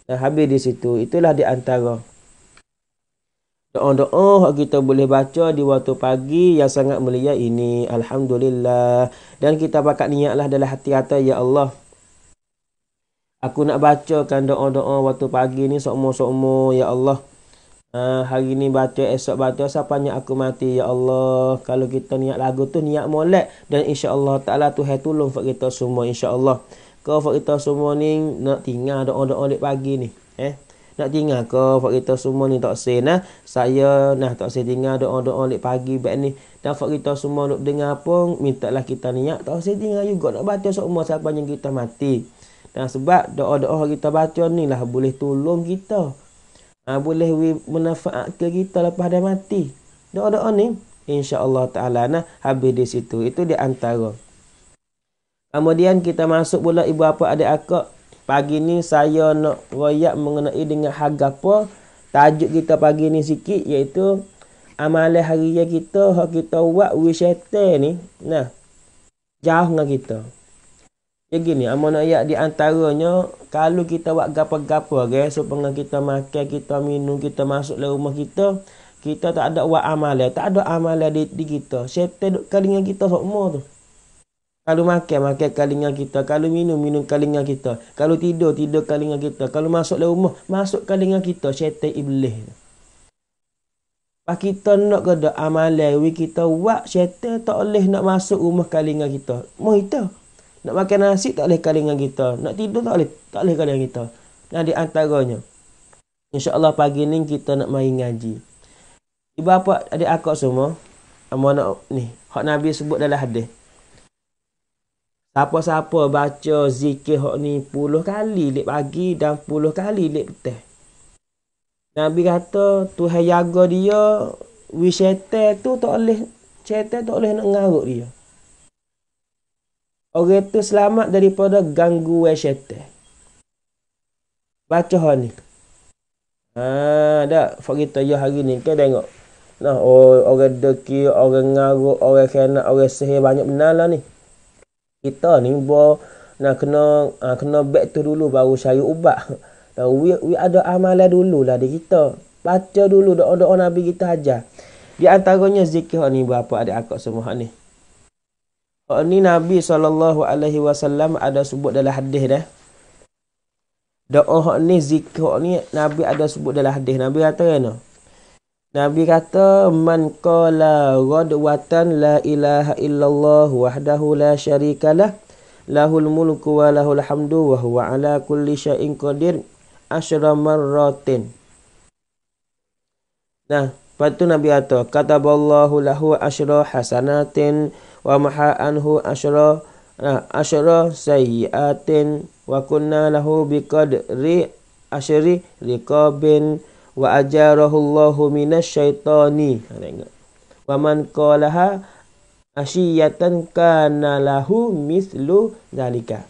Dan habis di situ itulah di antara doa-doa kita boleh baca di waktu pagi yang sangat mulia ini. Alhamdulillah. Dan kita pakat niatlah dalam hati hati, ya Allah. Aku nak bacakan doa-doa waktu pagi ni sokmo-sokmo ya Allah. Uh, hari ni baca esok baca sapanya aku mati ya Allah. Kalau kita niat lagu tu niat molek dan insya-Allah Taala Tuhan tolong buat kita semua insya-Allah. Kau buat kita semua ni nak tinggal doa-doa di pagi ni eh. Nak tinggal ke buat kita semua ni tak sen nah. Saya nah tak sen tinggal doa-doa di pagi baik ni. Dan buat kita semua nak dengar pun mintalah kita niat tak sen tinggal juga nak baca semua sapanya kita mati. Nah, ha, sebab doa-doa kita baca ni lah boleh tolong kita. Ha, boleh menafaat ke kita lepas dia mati. Doa-doa ni insya-Allah taala nah habis di situ. Itu di antara. Kemudian kita masuk pula ibu apa ada akak. Pagi ni saya nak royak mengenai dengan hagapo tajuk kita pagi ni sikit iaitu amalan harian kita hak kita buat wisata ni nah jauh dengan kita. Ya gini, amon ayat di antaranya kalau kita buat gapa gapo, guys. okay? supaya kita makan, kita minum, kita masuk dalam rumah kita, kita tak ada buat amalan, tak ada amalan di, di kita. Syaitan duk kalingan kita semua tu. Kalau makan, makan kalinga kita. Kalau minum, minum kalinga kita. Kalau tidur, tidur kalinga kita. Kalau masuk dalam rumah, masuk kalinga kita. Syaitan iblis. Pak kita nak kena amalan, kita buat syaitan tak boleh nak masuk rumah kalinga kita. Mau itu. Nak makan nasi tak boleh kaleng dengan kita. Nak tidur tak boleh. Tak boleh kaleng dengan kita. Dan di antaranya. Allah pagi ni kita nak main ngaji. Ibu apa adik akak semua. Amor nak ni. Hak Nabi sebut dalam hadis. Siapa-siapa baca zikir hak ni puluh kali lep pagi dan puluh kali lep teh. Nabi kata Tuhan jaga dia. Wisyete tu tak boleh. Cete tak boleh nak ngaruk dia. Orang tu selamat daripada ganggu syaitan. Baca hal ni. Ha, dak fak kita ya hari ni kau tengok. Nah, oh, orang deki, orang ngaru, orang kena, orang sihir banyak benar lah ni. Kita ni bo nak kena ha, kena back tu dulu baru cari ubat. Dan we, we ada amalan dulu lah di kita. Baca dulu doa-doa Nabi kita aja. Di antaranya zikir ni berapa ada akak semua ni. Oh ni Nabi SAW ada sebut dalam hadis dah. Doa ni zikir ni Nabi ada sebut dalam hadis. Nabi kata kan? Nabi kata man qala ghadwatan la ilaha illallah wahdahu la syarikalah lahul mulku wa lahul hamdu wa huwa ala kulli syai'in qadir asyra marratin. Nah, lepas tu Nabi kata kataballahu lahu asyra hasanatin wa maha anhu asyara asyara sayyiatin wa kunna lahu biqadri asyri riqabin wa ajarahu Allahu minasy syaitani tengok ha, wa man qalaha asyiyatan kana lahu mislu zalika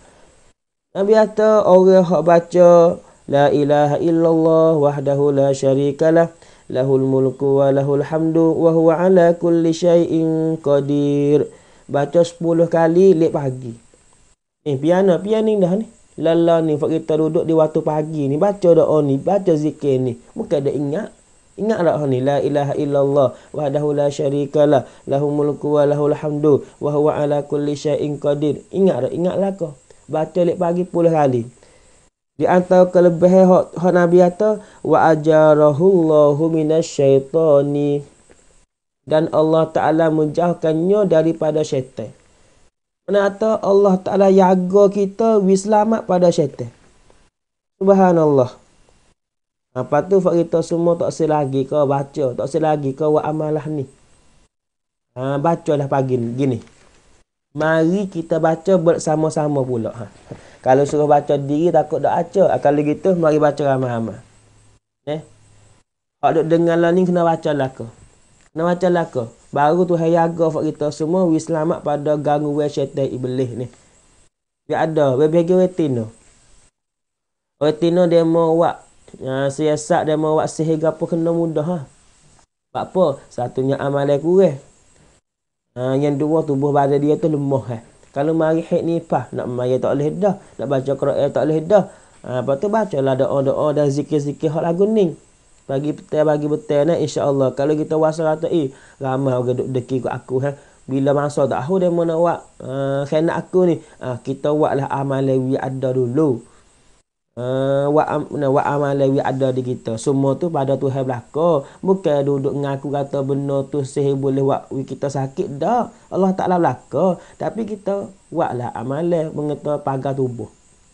Nabi kata orang hak baca la ilaha illallah wahdahu la syarikalah lahul mulku wa lahul hamdu wa huwa ala kulli syai'in qadir baca 10 kali lep pagi. Ni eh, piano, piano dah ni. Lala ni fak kita duduk di waktu pagi ni baca doa ni, baca zikir ni. Bukan ada ingat. Ingat tak ni la ilaha illallah wahdahu la syarikalah lahu mulku wa lahu alhamdu wa huwa ala kulli syaiin qadir. Ingat tak? Ingatlah kau. Baca lep pagi 10 kali. Di antara kelebihan hak Nabi kata wa ajarahullahu minasyaitani dan Allah Ta'ala menjauhkannya daripada syaitan. Menata Allah Ta'ala jaga kita wislamat pada syaitan. Subhanallah. Apa tu fak kita semua tak sel lagi kau baca, tak sel lagi kau buat amalah ni. Ha, baca lah pagi ni, gini. Mari kita baca bersama-sama pula. Ha. Kalau suruh baca diri takut tak baca. Ha, kalau gitu mari baca ramai-ramai. Eh? Kalau dengar lah ni kena baca lah kau. Nak macam laka. Baru tu hai jaga fak kita semua wi selamat pada gangguan syaitan iblis ni. Dia ada, dia bagi retina. Retina ya, dia mau buat uh, siasat dia mau buat sehingga apa kena mudah ha. Sebab apa? Satunya amalan eh. Uh, ha, yang dua tubuh badan dia tu lemah ha. Kalau mari hak ni pas nak mai tak boleh dah, nak baca Quran eh, tak boleh dah. Ah lepas tu bacalah doa-doa dan zikir-zikir hak lagu ni bagi petai bagi petai nah insyaallah kalau kita wasa kata eh ramai orang duk deki ku aku ha bila masa tak tahu dia mana buat uh, kena aku ni uh, kita waklah amal yang ada dulu uh, buat, am, nah, buat amal yang ada di kita semua tu pada Tuhan belaka bukan duduk ngaku kata benar tu sihir boleh buat kita sakit dah Allah taklah belaka tapi kita waklah amal yang mengetah pagar tubuh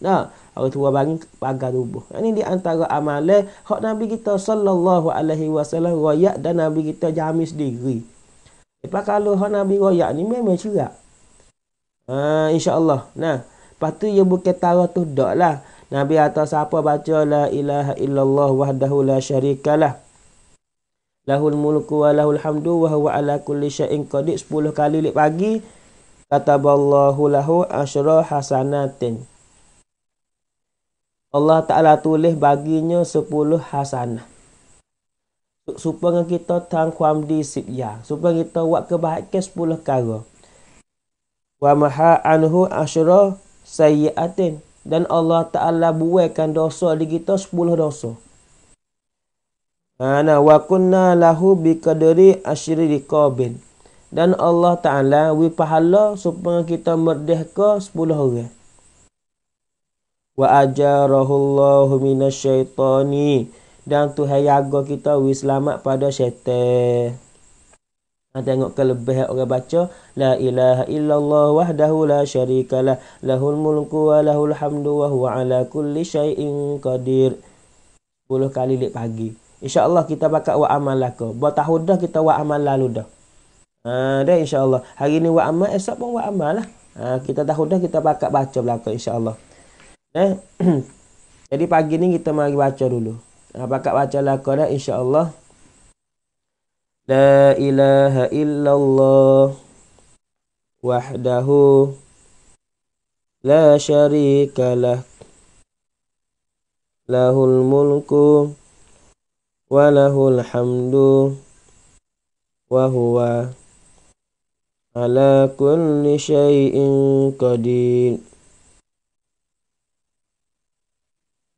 Nah, orang tua bagi pagar tubuh. Ini di antara amalan hak Nabi kita sallallahu alaihi wasallam royak dan Nabi kita jamis diri. Lepas kalau hak Nabi royak ni memang cerak. Ha uh, insyaallah. Nah, lepas tu ia ya bukan tarah tu daklah. Nabi atas siapa baca la ilaha illallah wahdahu la syarikalah. Lahul mulku wa lahul hamdu wa huwa ala kulli syai'in qadir 10 kali lepas pagi kataballahu lahu asyra hasanatin. Allah Ta'ala tulis baginya sepuluh hasanah. Supaya kita tang kuam di sibya. Supaya kita buat kebaikan sepuluh kara. Wa maha anhu asyura sayyiatin. Dan Allah Ta'ala buatkan dosa di kita sepuluh dosa. Ana wa kunna lahu bi qadri asyri Dan Allah Ta'ala wi pahala supaya kita merdeka sepuluh orang wa ajarahu Allahu minasyaitani dan Tuhan Yang kita wis selamat pada syaitan. Ada tengok kelebih orang baca la ilaha illallah wahdahu la syarikalah lahul mulku wa lahul hamdu wa huwa ala kulli syaiin qadir. 10 kali lek pagi. Insya-Allah kita bakal buat amal lah ke. Buat tahu dah kita buat amal lalu dah. Ha dah insya-Allah. Hari ni buat amal esok pun buat amal lah. Ha, kita tahu dah kita bakal baca belakang insya-Allah. Eh? Jadi pagi ni kita mari baca dulu. Apakah baca lakonan insyaAllah. La ilaha illallah wahdahu la syarika lah lahul mulku wa lahul hamdu wa huwa ala kulli syai'in qadir.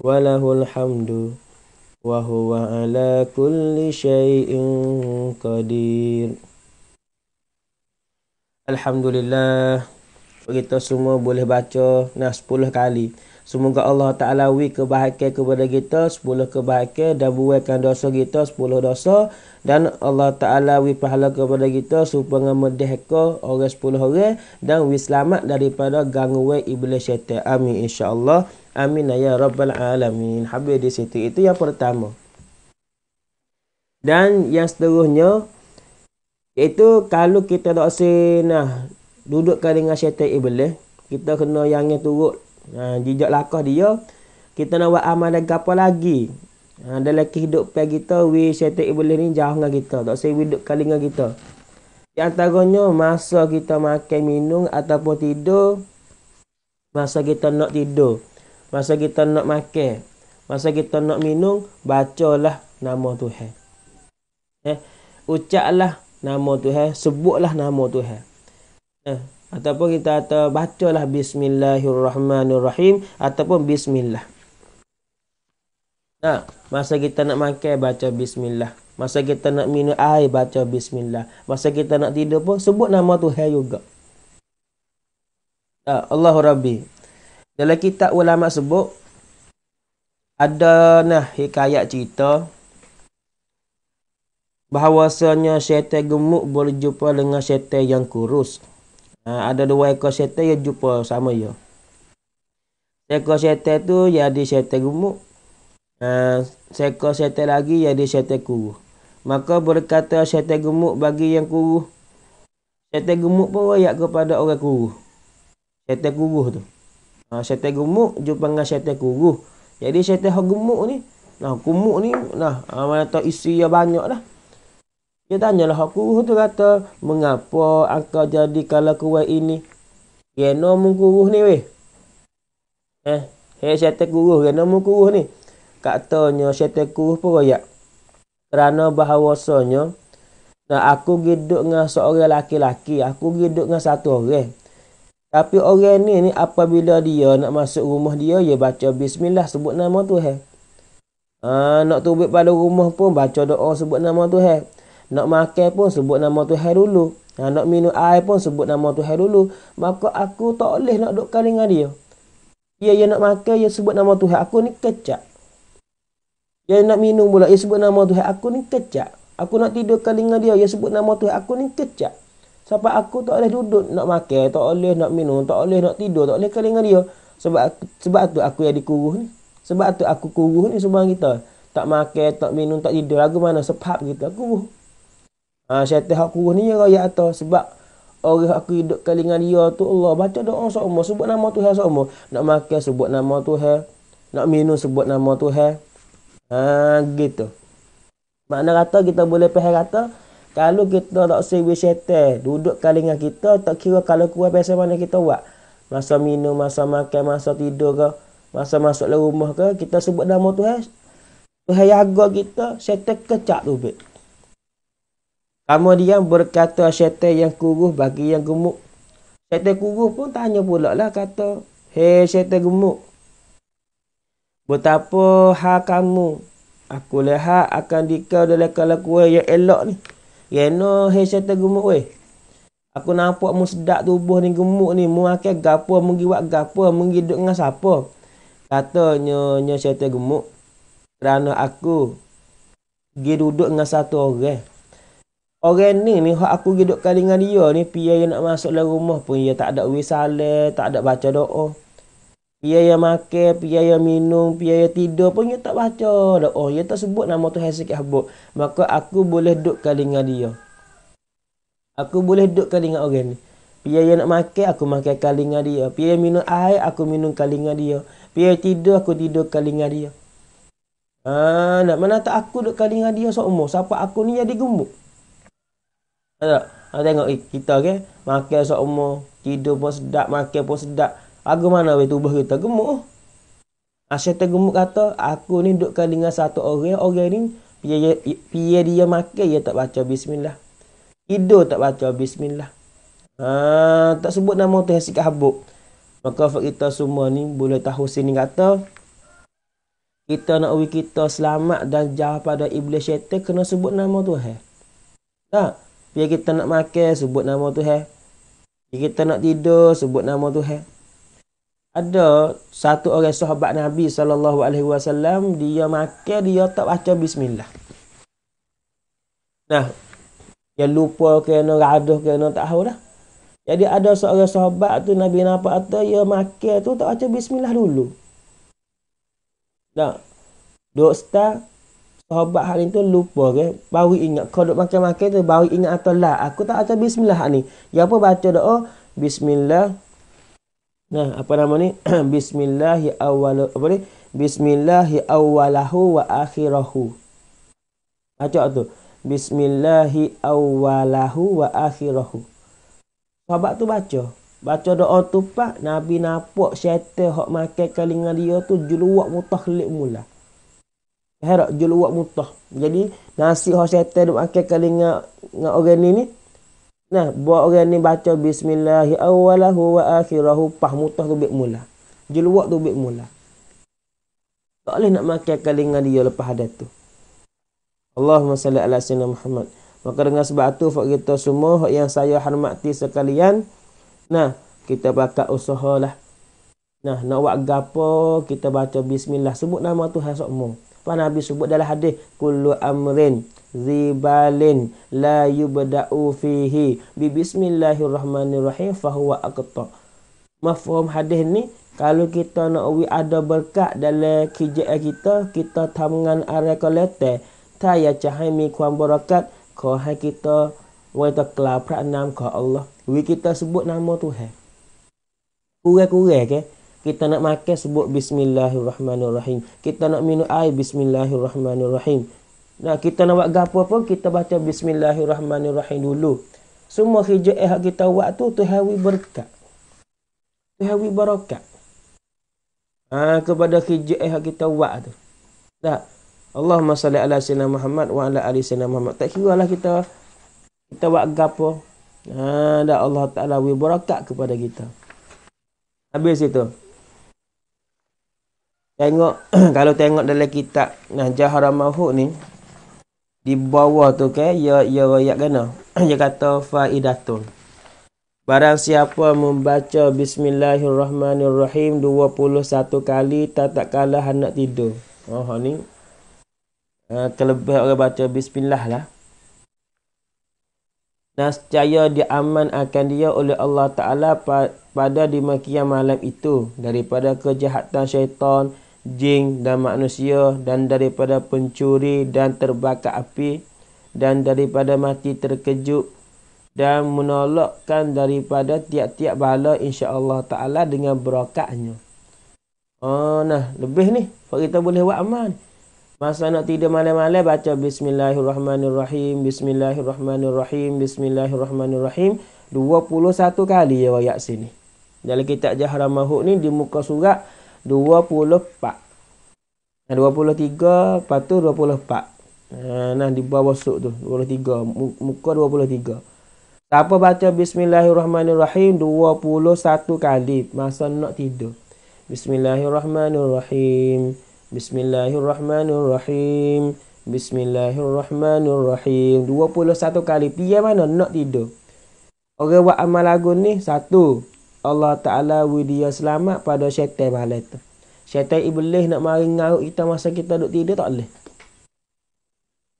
وله الحمد وهو على كل شيء قدير الحمد لله kita semua boleh baca nah 10 kali semoga Allah taala wi kebahagiaan kepada kita 10 kebahagiaan dan buaikan dosa kita 10 dosa dan Allah taala wi pahala kepada kita supaya merdeka orang 10 orang dan wi selamat daripada gangguan iblis syaitan amin insyaallah Amin ya rabbal alamin. Habis di situ itu yang pertama. Dan yang seterusnya itu kalau kita tak senah dudukkan dengan syaitan iblis, kita kena yang turut ha, jejak lakah dia, kita nak buat amalan apa lagi? Ha, dalam kehidupan kita, we syaitan iblis ni jauh dengan kita. Tak usah hidup kali dengan kita. Di antaranya, masa kita makan minum ataupun tidur, masa kita nak tidur. Masa kita nak makan, masa kita nak minum, bacalah nama Tuhan. Eh, ucaplah nama Tuhan, sebutlah nama Tuhan. Eh, ataupun kita kata bacalah bismillahirrahmanirrahim ataupun bismillah. Nah, masa kita nak makan baca bismillah. Masa kita nak minum air baca bismillah. Masa kita nak tidur pun sebut nama Tuhan juga. Ah, Allahu Rabbi, dalam kitab ulama sebut ada nah hikayat cerita bahawasanya syaitan gemuk boleh jumpa dengan syaitan yang kurus. Ha, ada dua ekor syaitan yang jumpa sama ya. Ekor syaitan tu jadi syaitan gemuk. Ha, seekor syaitan lagi jadi syaitan kurus. Maka berkata syaitan gemuk bagi yang kurus. Syaitan gemuk pun rakyat kepada orang kurus. Syaitan kurus tu. Ha, syaitan gemuk jumpa dengan syaitan kurus. Jadi syaitan hak gemuk ni, nah gemuk ni nah ha, mana tahu isteri dia banyak lah. Dia tanyalah hak kurus tu kata, "Mengapa engkau jadi kalau kuat ini?" Kerana mengkuruh ni weh. Eh, hey, eh, syaitan kuruh kerana mengkuruh ni. Katanya syaitan kuruh pun royak. Kerana bahawasanya, nah, aku hidup dengan seorang lelaki-laki. Aku hidup dengan satu orang. Tapi orang ni ni apabila dia nak masuk rumah dia, dia baca bismillah sebut nama tu eh. Ha, nak tubik pada rumah pun baca doa sebut nama tu eh. Nak makan pun sebut nama tu eh dulu. Ha, nak minum air pun sebut nama tu eh dulu. Maka aku tak boleh nak duduk kali dengan dia. Dia yang nak makan, dia sebut nama tu eh. Aku ni kecak. Dia nak minum pula, dia sebut nama tu eh. Aku ni kecak. Aku nak tidur kali dengan dia, dia sebut nama tu eh. Aku ni kecak. Sebab aku tak boleh duduk nak makan, tak boleh nak minum, tak boleh nak tidur, tak boleh kelingan dia. Sebab sebab tu aku yang dikuruh ni. Sebab tu aku kuruh ni sebab kita. Tak makan, tak minum, tak tidur. Lagu mana sebab kita kuruh. Ha, syaitan hak kuruh ni ya raya atas. Sebab orang aku hidup kelingan dia tu Allah. Baca doa semua. Sebut nama tu Tuhan semua. Nak makan sebut nama tu Tuhan. Nak minum sebut nama tu Tuhan. Ha, gitu. Makna kata kita boleh pahal kata. Kita boleh pahal kata. Kalau kita tak sewa syaitan, duduk kalingan kita, tak kira kalau kuat biasa mana kita buat. Masa minum, masa makan, masa tidur ke, masa masuk dalam rumah ke, kita sebut nama tu Tuhan. Tuhan jaga kita, syaitan kecak tu. Bet. Kamu dia berkata syaitan yang kuruh bagi yang gemuk. Syaitan kuruh pun tanya pula lah kata, Hei syaitan gemuk, betapa ha kamu? Aku lihat akan dikau dalam kalakuan yang elok ni. Ya no he syaitan gemuk weh. Aku nampak mu sedak tubuh ni gemuk ni. Mu akan gapa, mu giwak gapa, mu giduk dengan siapa. Katanya nyo syaitan gemuk. Kerana aku gi duduk dengan satu orang. Orang ni ni hak aku giduk kali dengan dia ni. Pia nak masuk dalam rumah pun. Dia tak ada wisale, tak ada baca doa biaya makan, biaya minum, biaya tidur pun dia tak baca dah. Oh, dia tak sebut nama Tuhan sikit habuk. Maka aku boleh duduk kali dengan dia. Aku boleh duduk kali dengan orang ni. Biaya nak makan, aku makan kali dengan dia. Biaya minum air, aku minum kali dengan dia. Biaya tidur, aku tidur kali dengan dia. Ha, nak mana tak aku duduk kali dengan dia seumur. Siapa aku ni jadi gemuk. Ha, tak? Ha, tengok eh, kita ke. Okay? Makan seumur. Tidur pun sedap, makan pun sedap. Aku mana weh tubuh kita gemuk. Asyik ah, gemuk kata, aku ni dudukkan dengan satu orang. Orang ni, pia dia makan, dia tak baca bismillah. Tidur tak baca bismillah. Ha, tak sebut nama tu yang sikap habuk. Maka kita semua ni boleh tahu sini kata, kita nak uji kita selamat dan jauh pada iblis syaitan kena sebut nama tu eh. Tak. Biar kita nak makan sebut nama tu eh. kita nak tidur sebut nama tu eh ada satu orang sahabat Nabi saw dia makan dia tak baca bismillah. Nah, dia lupa kena gaduh kena tak tahu dah. Jadi ada seorang sahabat tu Nabi nampak kata dia makan tu tak baca bismillah dulu. Nah, dok sta sahabat hari tu lupa ke, baru ingat kau dok makan-makan tu baru ingat atau lah aku tak baca bismillah ni. Dia apa baca doa? Oh, bismillah Nah, apa nama ni? Bismillahi awal apa ni? Bismillah awalahu wa akhirahu. Baca tu. Bismillahi awalahu wa akhirahu. Sahabat tu baca. Baca doa tu pak Nabi nampak syaitan hok makan kalinga dia tu juluak mutah mula. Herak juluak mutah. Jadi nasi hok syaitan nak makan kalinga dengan orang ni ni Nah, buat orang ni baca bismillah awalahu wa akhirahu pah mutah tu bik mula. Jeluak tu bik mula. Tak boleh nak makan kalingan dia lepas ada tu. Allahumma salli ala sayyidina Muhammad. Maka dengan sebab tu fak kita semua yang saya hormati sekalian, nah, kita bakal usahalah. Nah, nak buat gapo kita baca bismillah sebut nama Tuhan sokmu. Pak Nabi sebut dalam hadis kullu amrin zibalin la yubda'u fihi bi bismillahirrahmanirrahim fahuwa aqta mafhum hadis ni kalau kita nak wi ada berkat dalam kerja kita kita tamangan arah kolete ta ya cahai mi kuam berkat ko hai kita wai ta kla pranam ko Allah wi kita sebut nama Tuhan kurang-kurang ke kita nak makan sebut bismillahirrahmanirrahim kita nak minum air bismillahirrahmanirrahim Nah, kita nak buat gapo pun kita baca bismillahirrahmanirrahim dulu. Semua kerja eh kita buat tu Tuhan wi berkat. Tuhan wi barakat. Ha, kepada kerja eh kita buat tu. Tak. Allahumma salli ala sayyidina Muhammad wa ala ali sayyidina Muhammad. Tak kira lah kita kita buat gapo. Ha, dah Allah Taala wi berkat kepada kita. Habis itu. Tengok kalau tengok dalam kitab Najah Ramahu ni, di bawah tu ke ya ya ayat kena dia kata faidatun barang siapa membaca bismillahirrahmanirrahim 21 kali tak tak kala hendak tidur oh ni uh, kelebih orang baca bismillah lah nascaya dia aman akan dia oleh Allah Taala pa- pada di makian malam itu daripada kejahatan syaitan jin dan manusia dan daripada pencuri dan terbakar api dan daripada mati terkejut dan menolakkan daripada tiap-tiap bala insya-Allah taala dengan berkatnya. Oh nah, lebih ni kita boleh buat aman. Masa nak tidur malam-malam baca bismillahirrahmanirrahim bismillahirrahmanirrahim bismillahirrahmanirrahim 21 kali ya ayat sini. Dalam kitab Jahramahu ni di muka surat 24. Nah 23, lepas tu 24. Ha nah di bawah masuk tu 23, muka 23. Siapa baca bismillahirrahmanirrahim 21 kali masa nak tidur. Bismillahirrahmanirrahim. Bismillahirrahmanirrahim. Bismillahirrahmanirrahim. 21 kali. Pian mana nak tidur? Orang buat amal lagu ni satu. Allah Ta'ala beri dia selamat pada syaitan mahal itu. Syaitan Iblis nak mari ngaruk kita masa kita duduk tidur tak boleh.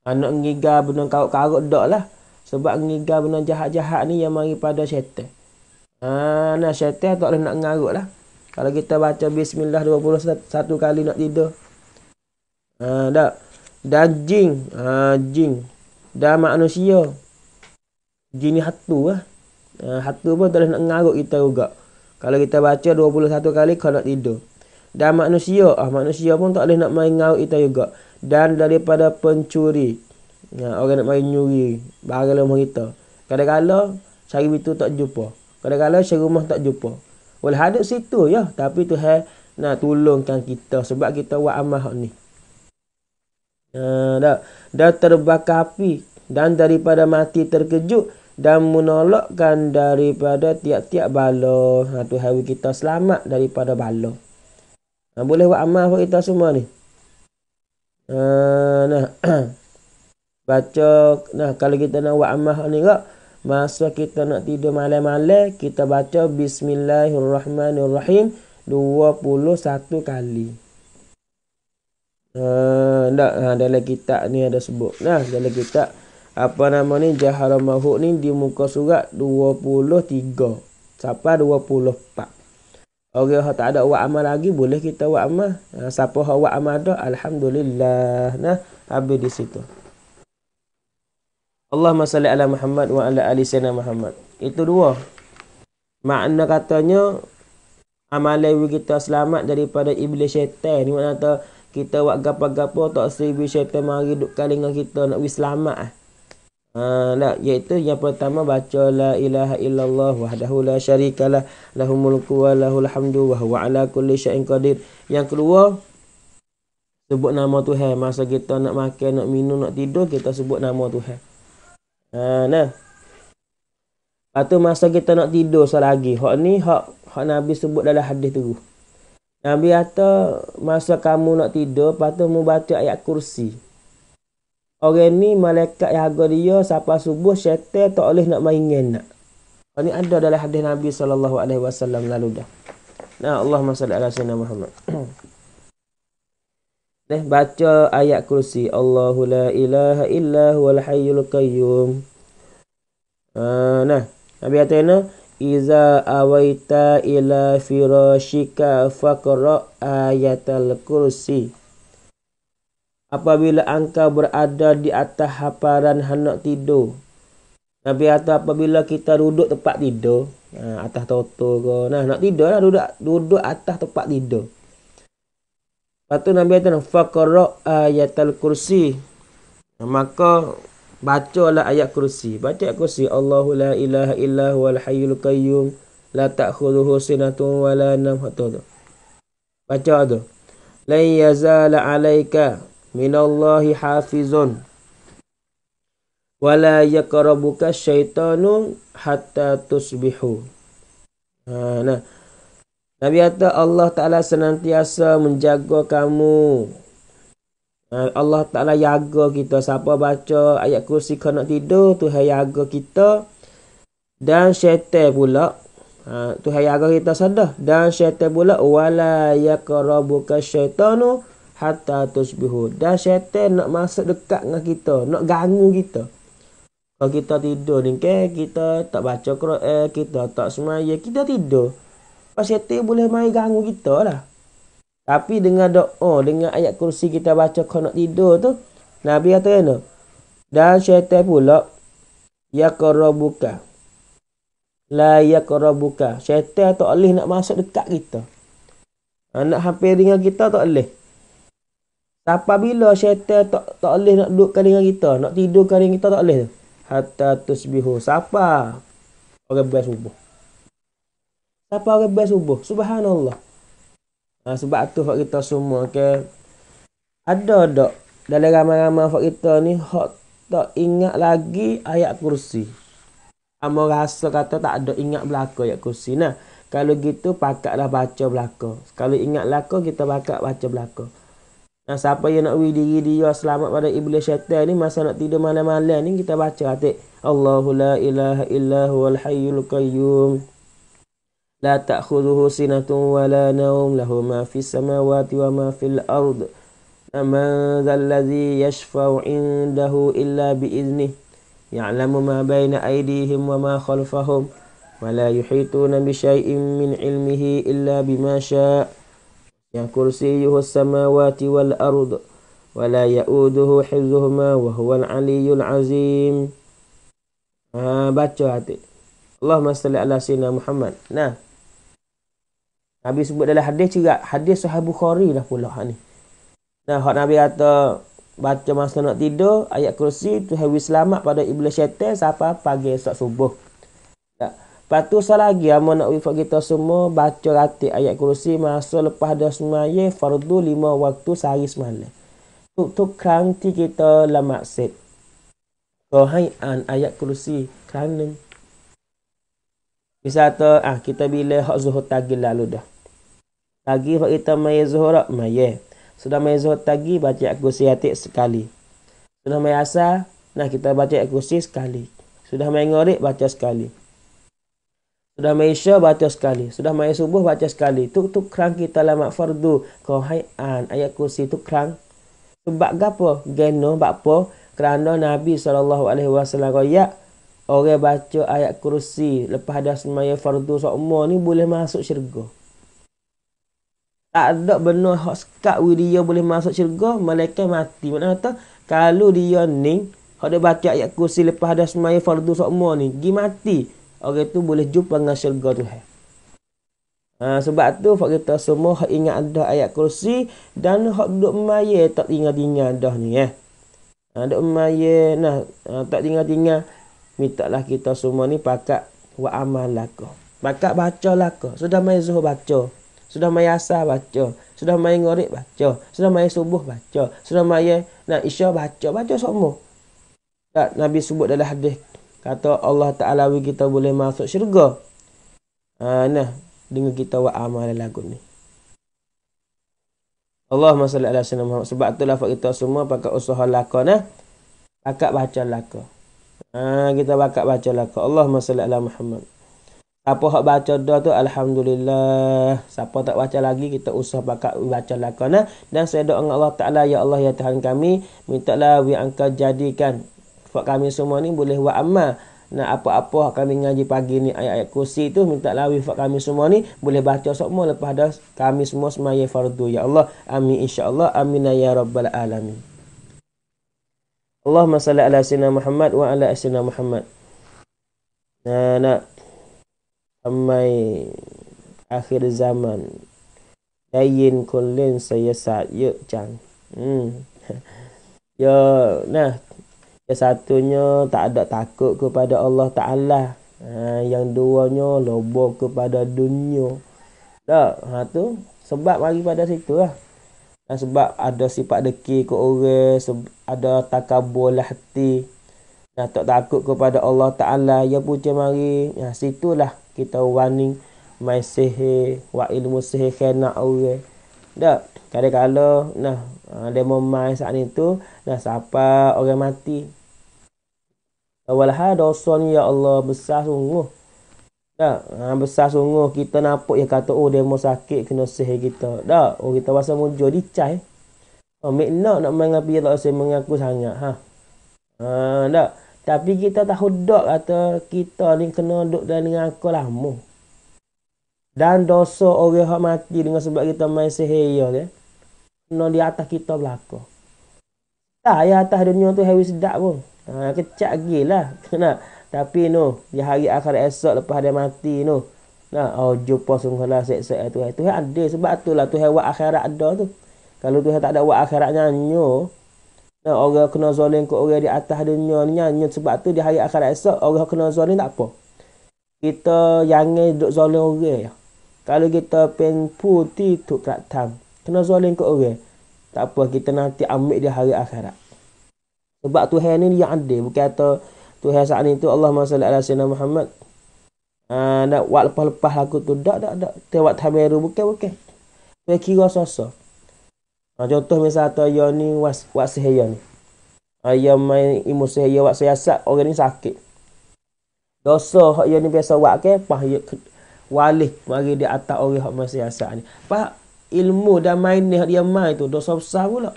Anak ha, ngiga benar karut-karut tak lah. Sebab ngiga benar jahat-jahat ni yang mari pada syaitan. Ha, nah syaitan tak boleh nak ngaruk lah. Kalau kita baca Bismillah 21 kali nak tidur. Ha, tak. Dan jin. Ha, jin. Dan manusia. Jin ni hatu lah. Hatu eh, pun terus nak ngaruk kita juga. Kalau kita baca 21 kali kalau nak tidur. Dan manusia, ah manusia pun tak boleh nak main ngaruk kita juga. Dan daripada pencuri. Ya, orang nak main nyuri barang rumah kita. Kadang-kadang cari itu tak jumpa. Kadang-kadang cari rumah tak jumpa. Wal hadap situ ya, tapi Tuhan nak tolongkan kita sebab kita buat amal ni. Ya, dah, dah terbakar api dan daripada mati terkejut dan menolakkan daripada tiap-tiap bala ha Tuhan kita selamat daripada bala ha, boleh buat amal buat kita semua ni ha, nah baca nah kalau kita nak buat amal ni ke masa kita nak tidur malam-malam kita baca bismillahirrahmanirrahim 21 kali Uh, ndak ha, dalam kitab ni ada sebut nah dalam kitab apa nama ni jaharul mahu ni di muka surat 23 sampai 24 Okey, kalau tak ada buat lagi boleh kita buat sapa Ha, siapa dah alhamdulillah. Nah, habis di situ. Allah salli ala Muhammad wa ala ali Muhammad. Itu dua. Makna katanya amalan kita selamat daripada iblis syaitan ni makna kita buat gapa tak sibi syaitan mari duk dengan kita nak wis selamat ah. Uh, nah, iaitu yang pertama baca la ilaha illallah wahdahu la syarikalah lahu mulku wa lahu alhamdu wa huwa ala kulli syai'in qadir. Yang kedua sebut nama Tuhan masa kita nak makan, nak minum, nak tidur kita sebut nama Tuhan. Uh, nah. atau masa kita nak tidur lagi. hak ni hak hak Nabi sebut dalam hadis tu. Nabi kata masa kamu nak tidur patut mu baca ayat kursi. Orang ni malaikat yang harga dia sampai subuh syaitan tak boleh nak main nak. Oh, ni ada dalam hadis Nabi saw. lalu dah. Nah, Allah salli ala sayyidina Muhammad. Nih baca ayat kursi. Allahu la ilaha illa huwal hayyul qayyum. Uh, nah, Nabi kata ni, "Iza awaita ila firashika faqra ayatal kursi." apabila angka berada di atas haparan hendak tidur. Nabi kata apabila kita duduk tempat tidur, ha, atas toto ke, nah nak tidur lah duduk duduk atas tempat tidur. Lepas tu Nabi kata faqra ayatul kursi. Maka bacalah ayat kursi. Baca ayat kursi Allahu la ilaha illa huwal hayyul qayyum la ta'khudhuhu sinatun wa la nawm. Baca tu. La yazala 'alaika minallahi hafizun wala yaqrabuka syaitanu hatta tusbihu ha, nah Nabi kata Allah Ta'ala senantiasa menjaga kamu ha, Allah Ta'ala jaga kita Siapa baca ayat kursi kau nak tidur Tuhan jaga kita Dan syaitan pula ha, Tuhan jaga kita sadar Dan syaitan pula walayakarabuka syaitanu hatta tusbihu. Dan syaitan nak masuk dekat dengan kita, nak ganggu kita. Kalau kita tidur ni, okay? kita tak baca eh kita tak semaya, kita tidur. Pas syaitan boleh main ganggu kita lah. Tapi dengan doa, dengan ayat kursi kita baca kalau nak tidur tu, Nabi kata kena. Dan syaitan pula, Ya korobuka. La ya korobuka. Syaitan tak boleh nak masuk dekat kita. Anak hampir dengan kita tak boleh. Sampai bila syaitan tak, tak boleh nak dudukkan dengan kita. Nak tidurkan dengan kita tak boleh. Hatta tusbihu. Siapa? Orang bayar subuh. Siapa orang bayar subuh? Subhanallah. Ha, sebab tu fak kita semua ke. Okay? Ada dok Dalam ramai-ramai fak kita ni. hot tak ingat lagi ayat kursi. Kamu rasa kata tak ada ingat belakang ayat kursi. Nah, kalau gitu pakaklah baca belakang. Kalau ingat belakang, kita pakak baca belakang. Nah, siapa yang nak wih diri dia selamat pada iblis syaitan ni masa nak tidur malam-malam ni kita baca atik. Allahu la ilaha illa huwal hayyul qayyum. La ta'khuduhu sinatun wa la nawm lahu ma fis samawati wa ma fil ard. Man dhal ladzi yashfa'u indahu illa bi idznihi. Ya'lamu ma baina aydihim wa ma khalfahum wa la yuhituna bi syai'in min ilmihi illa bima syaa' yang kursiyuhu samawati wal ardu wa la ya'uduhu hifzuhuma wa huwal aliyyul azim ha baca hati Allahumma salli ala sayyidina Muhammad nah Nabi sebut adalah hadis juga hadis Sahabu Bukhari dah pula ha nah hak Nabi kata baca masa nak tidur ayat kursi tu hewi selamat pada iblis syaitan siapa pagi esok subuh Lepas tu selagi amun nak wifat kita semua baca ratik ayat kursi masa lepas dia semaya fardu lima waktu sehari semalam. Tuk tuk kranti kita la maksid. an ayat kursi kerana. Misal tu ah, kita bila hak zuhur tagi lalu dah. Tagi hak kita maya zuhur hak maya. Sudah maya zuhur tagi baca ayat kursi hati sekali. Sudah maya asal nah kita baca ayat kursi sekali. Sudah maya ngorik baca sekali. Sudah mai maisha baca sekali. Sudah mai subuh baca sekali. Tuk tuk kerang kita lama fardu. Kau hai'an. Ayat kursi tuk kerang. Sebab apa? Geno apa? Kerana Nabi SAW kau ya. Orang baca ayat kursi. Lepas ada semaya fardu sokmo ni boleh masuk syurga. Tak ada benar hot skat dia boleh masuk syurga. Malaikat mati. Mana kata kalau dia ni. Kalau dia baca ayat kursi lepas ada semaya fardu sokmo ni. Dia mati orang itu boleh jumpa dengan syurga tu. Uh, ha, sebab tu hak kita semua hak ingat ada ayat kursi dan hak duduk maya tak tinggal-tinggal dah ni eh. Ha, duduk maya nah uh, tak tinggal-tinggal mintalah kita semua ni pakak wa amalaka. Pakat bacalah ke. Lah sudah mai zuhur baca. Sudah mai asar baca. Sudah mai ngorik baca. Sudah mai subuh baca. Sudah mai nak isya baca. Baca semua. Tak Nabi sebut dalam hadis kata Allah Taala bagi kita boleh masuk syurga. Ha nah dengan kita buat amalan lagu ni. Allahumma salli ala sayyidina Muhammad. Sebab tu lafaz kita semua pakai usaha lakon nah. Pakai baca lakon. Ha kita pakai baca lakon. Allahumma salli ala Muhammad. Siapa hak baca doa tu alhamdulillah. Siapa tak baca lagi kita usah pakai baca lakon nah. Dan saya doa dengan Allah Taala ya Allah ya Tuhan kami, mintalah wi angka jadikan sebab kami semua ni boleh buat amal. Nak apa-apa kami ngaji pagi ni ayat-ayat kursi tu. Minta lah wifat kami semua ni. Boleh baca semua lepas dah kami semua semaya fardu. Ya Allah. Amin insyaAllah. Amin ya Rabbal Alamin. Allahumma salli ala sayyidina Muhammad wa ala sayyidina Muhammad. Nah, nak sampai akhir zaman. Dayin kulin saya sa'yuk ya, jang. Hmm. Ya, nah, yang satunya tak ada takut kepada Allah Ta'ala. Ha, yang duanya lobo kepada dunia. Tak, ha, tu sebab mari pada situ lah. Ha, sebab ada sifat deki ke orang, ada takabur lah hati. Ha, tak takut kepada Allah Ta'ala. Ya puja mari, ha, situlah kita warning. Mai sihir, wa ilmu sihir kena orang. Tak, kadang-kadang nah, ha, dia memain saat itu, nah, siapa orang mati. Wal dosa ni ya Allah besar sungguh. Tak, ha, besar sungguh kita nampak ya kata oh dia mau sakit kena sihir kita. Tak, oh kita rasa mujur dicai. Oh, ha, makna nak mengapi tak usah mengaku sangat. Ha. Ha, tak. Tapi kita tahu dok kata kita ni kena duduk dan dengan aku lama. Dan dosa orang yang mati dengan sebab kita main sihir ya. Okay? Ya. Kena di atas kita belakang. Tak, ya atas dunia tu hewi sedap pun. Ha, kecak gil lah. Nah, tapi no, di hari akhir esok lepas dia mati no. Nah, oh, jumpa sungguh lah seksa tu. Tu ada sebab tu lah. Tu buat akhirat ada tu. Kalau tu tak ada buat akhirat nyanyo. Nah, orang kena zolim ke orang di atas dunia ni nyanyo. Sebab tu di hari akhir esok orang kena zolim tak apa. Kita yang duduk zolim orang. Kalau kita putih tu kat tam. Kena zolim ke orang. Tak apa kita nanti ambil di hari akhirat. Sebab Tuhan ni dia adil. Bukan kata Tuhan saat ni tu Allah Maha Salih Alaihi Sayyidina Muhammad. Uh, nak buat lepas-lepas aku tu. Tak, tak, tak. Tewak tamiru. Bukan, bukan. Saya kira sosok. Ha, contoh misalnya tu ayah ni buat sihaya ni. Ayah main imun sihaya buat siasat. Orang ni sakit. Dosa hak ni biasa buat ke. Pah walih. Mari dia atas orang yang masih siasat ni. Pah ilmu dan main ni dia main tu. Dosa besar pula.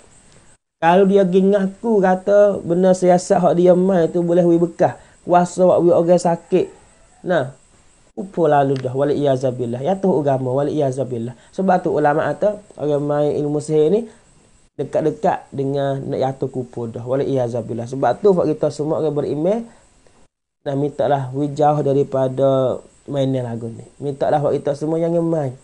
Kalau dia geng aku kata benda siasat hak dia mai tu boleh wi bekas. Kuasa wak wi orang sakit. Nah. Upo lalu dah wali iazabilah. Ya tu agama wali iazabilah. Sebab tu ulama kata orang mai ilmu sihir ni dekat-dekat dengan nak yatuh kupo dah wali iazabilah. Sebab tu fak kita semua orang beriman nak minta lah jauh daripada mainnya lagu ni. Mintalah lah kita semua yang main,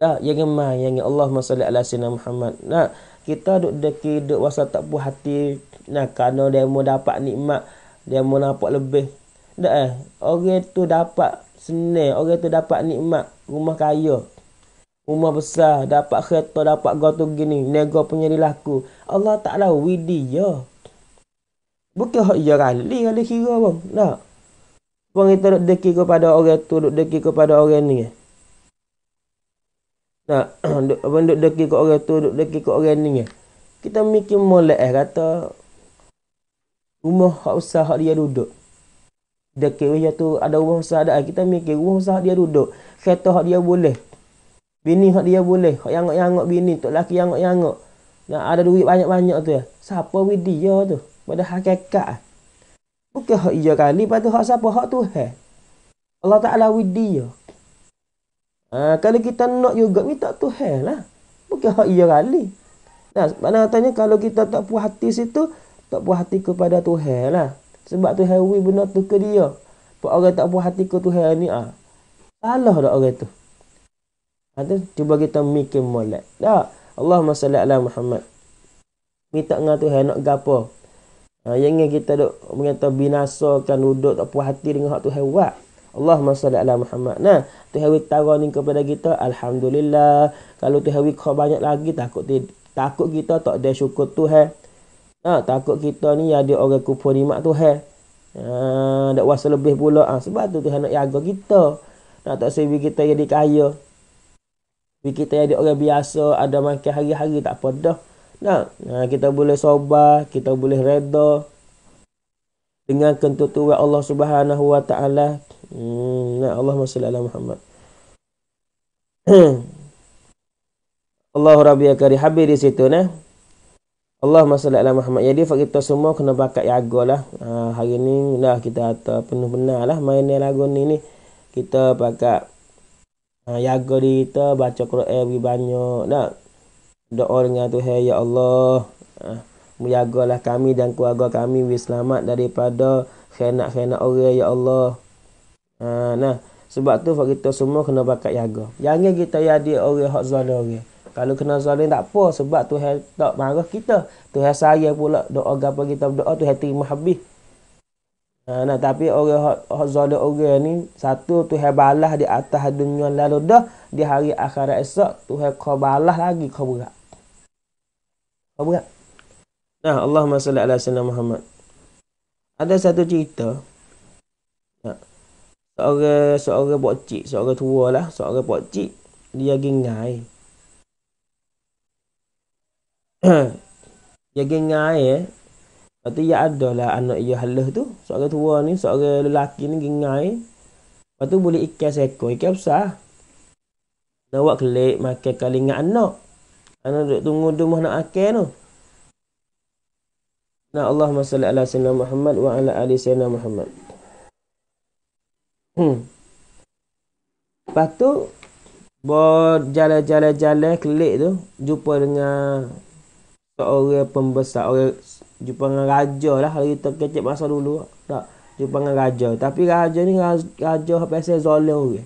Dah, yang main yang Allahumma salli ala sayyidina Muhammad. Nah, kita duk deki duk rasa tak puas hati nah kerana dia mau dapat nikmat dia mau nampak lebih dak eh orang tu dapat senang orang tu dapat nikmat rumah kaya rumah besar dapat kereta dapat gotu gini nego punya dilaku Allah taala widi ya bukan hak ya kali kali kira bang nah bang itu duk deki kepada orang tu duk deki kepada orang ni Nah, duk, apa duk deki kat orang tu, duk deki kat orang ni. Kita mikir molek eh kata rumah hak usah hak dia duduk. Deki dia tu ada rumah usah ada. Kita mikir rumah usah dia duduk. Kereta hak dia boleh. Bini hak dia boleh. Hak yang yang bini tok laki yang yang. nak ada duit banyak-banyak tu. ya. Siapa wi dia tu? Pada hakikat. Eh. Bukan hak dia kali, pada hak siapa? Hak tu Tuhan. Allah Taala wi dia. Ha, kalau kita nak juga minta Tuhan lah. Bukan hak ia kali. Nah, mana katanya kalau kita tak puas hati situ, tak puas hati kepada Tuhan lah. Sebab Tuhan wui benar tu ke dia. Apa orang tak puas hati ke Tuhan ni ah. Salah dak orang tu. Ada ha, cuba kita mikir molek. Tak. Allahumma salli ala Muhammad. Minta dengan Tuhan nak gapo? Ha, yang ingin kita duk mengata binasakan duduk tak puas hati dengan hak Tuhan buat. Allahumma salli ala Muhammad. Nah, Tuhawi tahu ni kepada kita, Alhamdulillah. Kalau Tuhawi kau banyak lagi, takut di, takut kita tak ada syukur Tuhan. Nah, takut kita ni ada orang kupur nikmat Tuhan. Ah, dak wasa lebih pula ah, sebab tu Tuhan nak jaga kita. Nak tak sebi kita jadi kaya. Bi kita jadi orang biasa ada makan hari-hari tak apa dah. Nah, nah kita boleh sobat, kita boleh redha dengan ketentuan Allah Subhanahu wa taala hmm ya Allah masyaallah Muhammad Allah Rabbi akari habis di situ nah Allah masyaallah Muhammad jadi kita semua kena pakai jaga lah ha, hari ni lah kita ada penuh benar lah main lagu ni ni kita pakai ha, jaga diri kita baca Quran lebih banyak nah doa dengan Tuhan ya Allah ha. Berjagalah kami dan keluarga kami bi selamat daripada khianat-khianat orang ya Allah. Ha, nah, sebab tu kita semua kena bakat jaga. Jangan kita jadi orang hak zalim orang. Kalau kena zalim tak apa sebab tu tak marah kita. Tuhan sayang pula doa gapo kita berdoa Tuhan terima habis. Ha, nah, tapi orang hak, hak zalim orang ni satu Tuhan balah di atas dunia lalu dah di hari akhirat esok Tuhan kau balas lagi kau berat. Kau berat. Nah, Allahumma salli ala sayyidina Muhammad. Ada satu cerita. Nah, seorang seorang pokcik, seorang tua lah, seorang pokcik dia gengai. dia gengai eh. Lepas ya ia adalah anak ia ya halah tu. Seorang tua ni, seorang lelaki ni gengai. Lepas tu boleh ikan seko, ikan besar. Nak buat kelik, makan kalingan anak. Anak duduk tunggu rumah nak akan tu. Nah Allahumma salli ala sayyidina Muhammad wa ala ali sayyidina Muhammad. Hmm. Lepas tu berjala-jala-jala kelik tu jumpa dengan seorang pembesar orang jumpa dengan raja lah hari kita kecil masa dulu tak jumpa dengan raja tapi raja ni raja apa saya zalim orang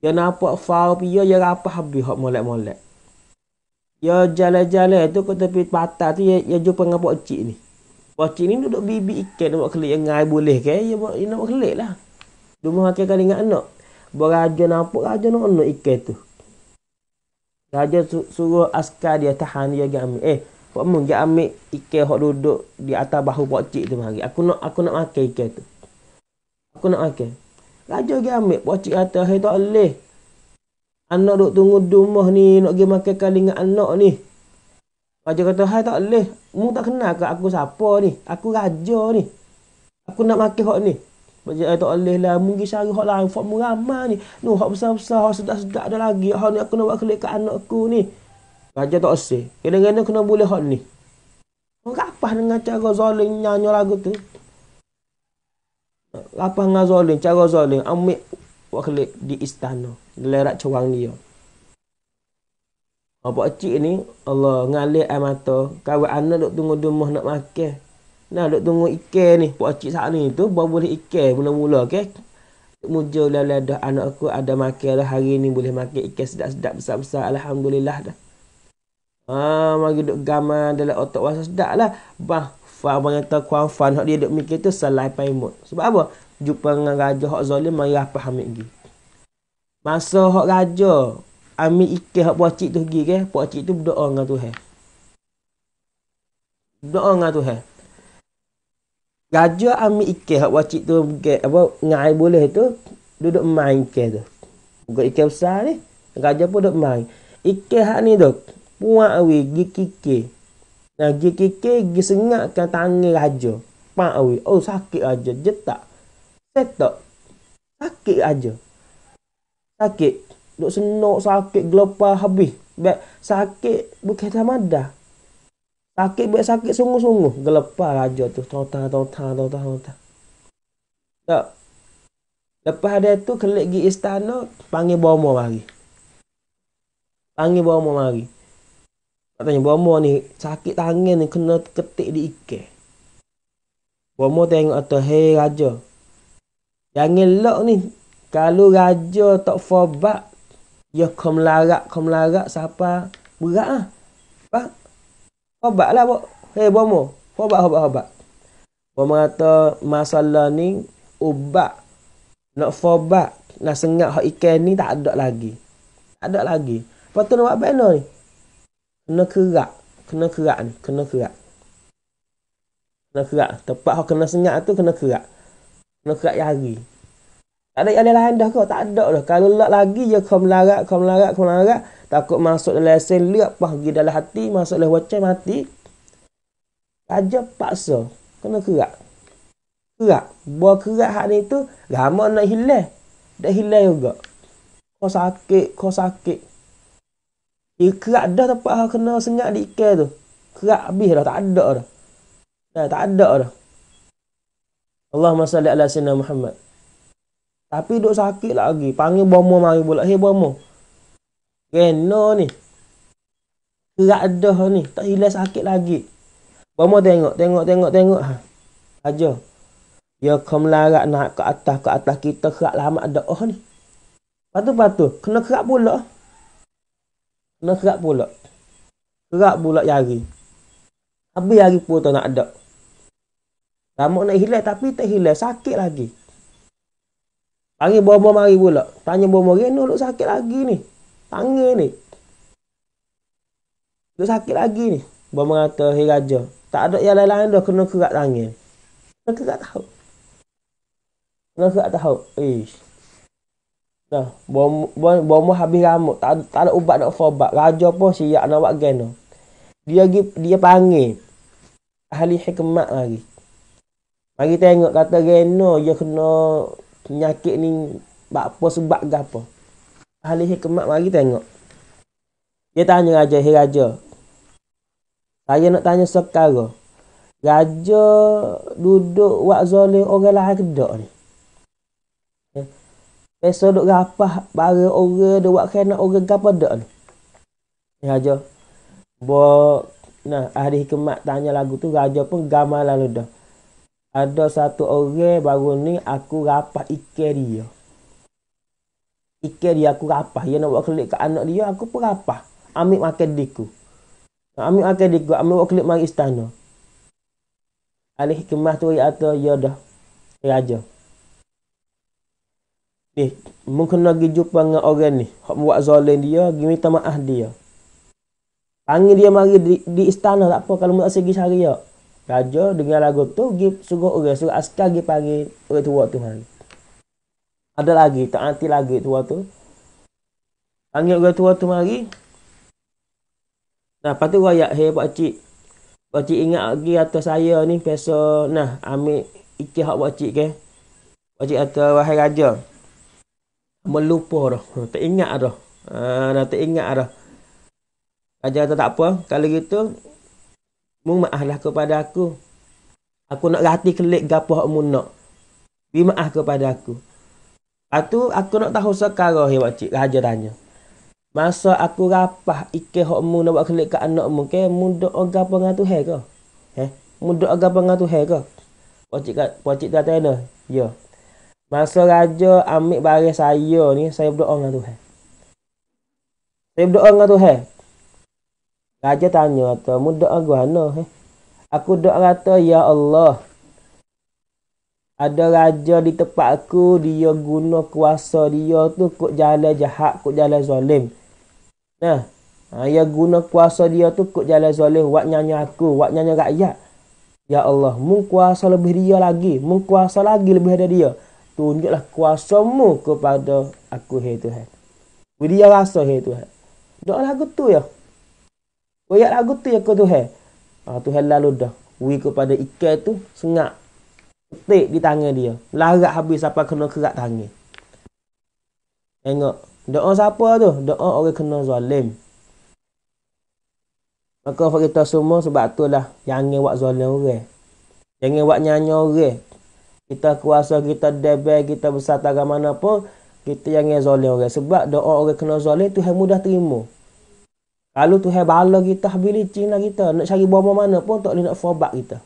dia nampak faru pia dia rapah habis hak molek-molek Ya jalan-jalan tu ke tepi patah tu ya ya jumpa dengan pak cik ni. Pak cik ni duduk bibi ikan nak buat kelik yang ngai boleh ke? Ya buat nak ya, buat lah. Dulu hak kali ingat anak. Buat raja nampak raja nak anak ikan tu. Raja su suruh askar dia tahan dia gam. Eh, pak mun dia ambil ikan hok duduk di atas bahu pak cik tu mari. Aku nak aku nak makan ikan tu. Aku nak makan. Raja dia ambil pak cik kata hai tak boleh. Anak duk tunggu rumah ni nak pergi makan kali dengan anak ni. Raja kata, hai tak boleh. Mu tak kenal ke aku siapa ni? Aku raja ni. Aku nak makan hak ni. Raja kata, tak boleh lah. Mu pergi cari hak lain. Fak mu ni. Nu, hak besar-besar, hak sedap-sedap ada lagi. Hak ni aku nak buat anak aku ni. Raja tak usah. Kena-kena kena boleh hak ni. Rapah dengan cara zoling nyanyi lagu tu. Rapah dengan zoling, cara zoling buat kelip di istana. Gelerak cawang dia. Oh, cik ni, Allah ngalir air mata. Kawan anak duk tunggu rumah nak makan. Nah, duk tunggu ikan ni. Pak cik saat ni tu, baru boleh ikan mula-mula. Okay? Mujur lelah dah anak aku ada makan lah. Hari ni boleh makan ikan sedap-sedap besar-besar. Alhamdulillah dah. Ah, mari duk gamar dalam otak wasa sedap lah. Bah, fah bangat tak kuang fah. Nak dia duk mikir tu, salah paimut. Sebab apa? jumpa dengan raja hak zalim mari apa ambil gi. Masa hak raja ambil ikan hak buah cik tu gi ke, buah cik tu berdoa dengan Tuhan. Berdoa dengan Tuhan. Raja ambil ikan hak buah cik tu ke, apa ngai boleh tu duduk main ke tu. Buka ikan besar ni, raja pun duduk main. Ikan hak ni tu buang awi gi kike. Nah, gi kike gi sengatkan tangan raja. Pak awi, oh sakit raja, jetak. Set tak? Sakit aja. Sakit. Dok senok sakit gelapah habis. Baik sakit bukan sama dah. Sakit baik sakit sungguh-sungguh. Gelapah lah aja tu. Tautan, tota, tota, tautan, tautan, tautan. Tak. Lepas ada tu kelik pergi istana. Panggil bomo mari. Panggil bomo mari. Katanya bomo ni. Sakit tangan ni kena ketik di ikan. Bomo tengok atau hei raja. Jangan lock ni. Kalau raja tak fobak, ya kau melarak, kau melarak siapa? Berat lah. pak Fobak lah. Hei, bomo. Fobak, fobak, fobak. Bomo kata masalah ni, ubak. Nak fobak, nak sengat hak ikan ni tak ada lagi. Tak ada lagi. Lepas tu nak buat apa ni? Kena kerak. Kena kerak ni. Kena kerak. Kena kerak. Tempat hak kena sengat tu kena kerak. Kena kerat jari. Tak ada yang lain dah kau Tak ada dah. Kalau lak lagi je, ya, kau melarat, kau melarat, kau melarat. Takut masuk dalam lesen, lihat pergi dalam hati, masuk dalam wajah, mati. Raja paksa. Kena kerat. Kerat. Buah kerat hak ni tu, ramai nak hilang. Dah hilang juga. Kau sakit, kau sakit. Dia ya, kerat dah tempat kena sengat di ikan tu. Kerat habis dah, tak ada dah. tak ada dah. Allahumma salli ala sayyidina Muhammad. Tapi duk sakit lagi. Panggil bomo mari pula. Hei bomo. Kena ni. Tak ada ni. Tak hilang sakit lagi. Bomo tengok, tengok, tengok, tengok. Ha. Aja. Ya kau melarak nak ke atas, ke atas kita kerak lama ada oh ni. Patu patu, kena kerak pula. Kena kerak pula. Kerak pula jari. Habis jari pun tak nak ada. Rambut nak hilang tapi tak hilang. Sakit lagi. Panggil bawa-bawa mari pula. Tanya bawa-bawa mari. Ini duk sakit lagi ni. Panggil ni. Duk sakit lagi ni. Bawa merata, hei raja. Tak ada yang lain-lain dah kena kerak tangan. Kena kerak tahu. Kena kerak tahu. Ish. Nah, bom habis rambut. Tak, tak ada ubat nak fobat. Raja pun siap nak buat gena. Dia dia panggil. Ahli hikmat lagi. Mari tengok kata Reno dia kena penyakit ni apa sebab ke apa. Ahli hikmat mari tengok. Dia tanya raja, hey raja. Saya nak tanya sekarang. Raja duduk wak zolim orang lah kedok ni. Ya. Besok duduk rapah bara orang dia buat kena orang gapa dok ni. Ya, raja. Bo, nah, ahli hikmat tanya lagu tu raja pun gamal lalu dah ada satu orang baru ni aku rapah ikan dia. Ikan dia aku rapah. Dia nak buat kelip ke anak dia, aku pun rapah. Ambil makan diku. Ambil makan diku, ambil buat kelip mari istana. Alih kemah tu atau ya, ya dah. Raja. Ya ni, mungkin lagi jumpa dengan orang ni. Hak buat zalim dia, pergi minta maaf dia. Panggil dia mari di, di istana tak apa kalau mau segi syariah. Raja dengan lagu tu, gi suruh orang, suruh askar gi pagi, orang tua tu mari. Ada lagi, tak hati lagi tua tu. Panggil orang tua tu mari. Nah, lepas tu rakyat, cik, pakcik. Pakcik ingat lagi atas saya ni, peso nah, ambil ikan hak pakcik ke. Pakcik kata, wahai raja. Melupa dah. Tak ingat dah. Uh, dah tak ingat dah. Raja kata tak apa. Kalau gitu, mu maaflah kepada aku. Aku nak rati kelik gapah mu nak. Bi maaf kepada aku. Lepas aku nak tahu sekarang ni makcik. Raja tanya. Masa aku rapah ikan hok mu nak buat kelik ke anak mu. Ke mu duk agak pengah tu hai ke? Eh? Mu duk agak pengah tu hai ke? Pakcik kata, pakcik kata ni. Ya. Masa raja ambil baris saya ni. Saya berdoa dengan Tuhan. Saya berdoa dengan Tuhan. Raja tanya tu, mu doa no eh? Aku doa kata, Ya Allah, ada raja di tempat aku, dia guna kuasa dia tu kut jalan jahat, kut jalan zalim. Nah, ha, dia guna kuasa dia tu kut jalan zalim, buat nyanyi aku, buat nyanyi rakyat. Ya Allah, mu kuasa lebih dia lagi, mu kuasa lagi lebih dari dia. Tunjuklah kuasamu kepada aku, hei Tuhan. Dia rasa, hei Tuhan. Doa lagu tu ya. Wayak lagu tu ya kau tu he. Ah tu helal Wui kepada ikan tu sengak. Petik di tangan dia. Larat habis apa kena kerak tangan. Tengok. Doa siapa tu? Doa orang kena zalim. Maka kita semua sebab tu lah. Jangan buat zalim orang. Jangan buat nyanyi orang. Kita kuasa, kita debel, kita besar tak mana pun. Kita jangan zalim orang. Sebab doa orang kena zalim tu yang mudah terima. Kalau tu bala kita, habili cina kita. Nak cari bawa mana pun tak boleh nak fobak kita.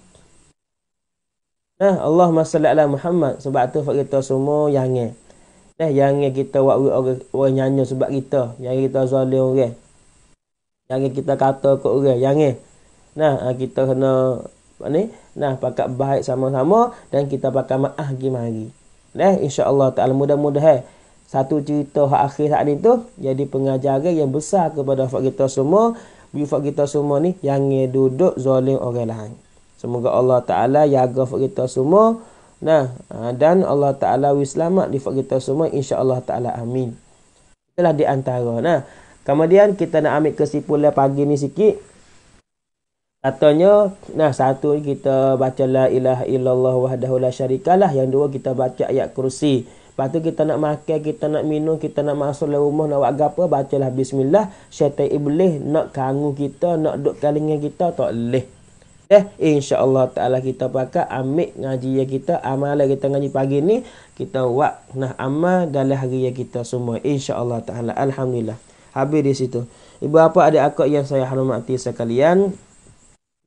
Nah, Allah masalah Muhammad. Sebab tu fakir kita semua yang ni. Nah, yang kita buat orang nyanyi sebab kita. Yang kita zalim orang. Yang kita kata ke orang. Yang ah, ni. Nah, kita kena ni? Nah, pakai baik sama-sama dan kita pakai maaf gimari. Nah, insya-Allah taala mudah-mudahan eh satu cerita hak akhir saat ni tu jadi pengajaran yang besar kepada fak kita semua bufak kita semua ni yang duduk zalim orang lain semoga Allah taala jaga fak kita semua nah ha, dan Allah taala wi selamat di fak kita semua insyaallah taala amin itulah di antara nah kemudian kita nak ambil kesimpulan pagi ni sikit Katanya, nah satu kita baca la ilaha illallah wahdahu la syarikalah. Yang dua kita baca ayat kursi. Lepas tu kita nak makan, kita nak minum, kita nak masuk dalam rumah, nak buat apa, bacalah bismillah. Syaitan iblis nak kangu kita, nak duduk kalingan kita, tak boleh. Eh, insyaAllah ta'ala kita pakai ambil ngaji ya kita, amal kita ngaji pagi ni, kita buat nah amal dalam hari ya kita semua. InsyaAllah ta'ala. Alhamdulillah. Habis di situ. Ibu apa ada akak yang saya hormati sekalian?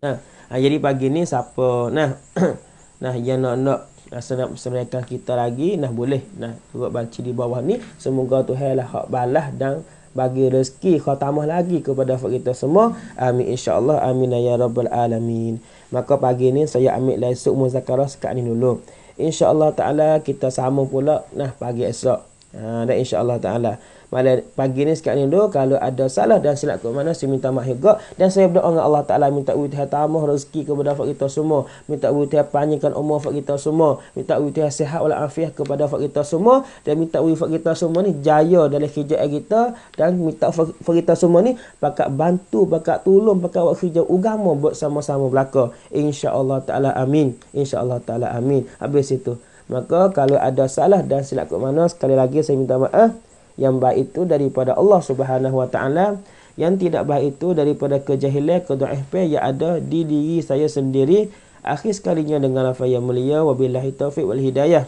Nah, ah, jadi pagi ni siapa? Nah, nah yang nak-nak rasa nak semerekah kita lagi nah boleh nah turut baca di bawah ni semoga Tuhan lah hak balas dan bagi rezeki khatamah lagi kepada kita semua amin insyaallah amin ya rabbal alamin maka pagi ni saya ambil lesuk muzakarah sekat ni dulu insyaallah taala kita sama pula nah pagi esok ha, dan insyaallah taala Malam pagi ni sekarang ni dulu kalau ada salah dan silap ke mana saya minta maaf juga dan saya berdoa dengan Allah Taala minta uti tamah rezeki kepada fak kita semua, minta uti panjangkan umur fak kita semua, minta uti sehat wal afiah kepada fak kita semua dan minta uti fak kita semua ni jaya dalam kerja kita dan minta fak kita semua ni pakat bantu, pakat tolong, pakat buat kerja agama buat sama-sama belaka. Insya-Allah Taala amin. Insya-Allah Taala amin. Habis itu. Maka kalau ada salah dan silap ke mana sekali lagi saya minta maaf yang baik itu daripada Allah Subhanahu Wa Taala yang tidak baik itu daripada kejahilan kedoaifpe yang ada di diri saya sendiri akhir sekalinya dengan lafaz yang mulia wabillahi taufik wal hidayah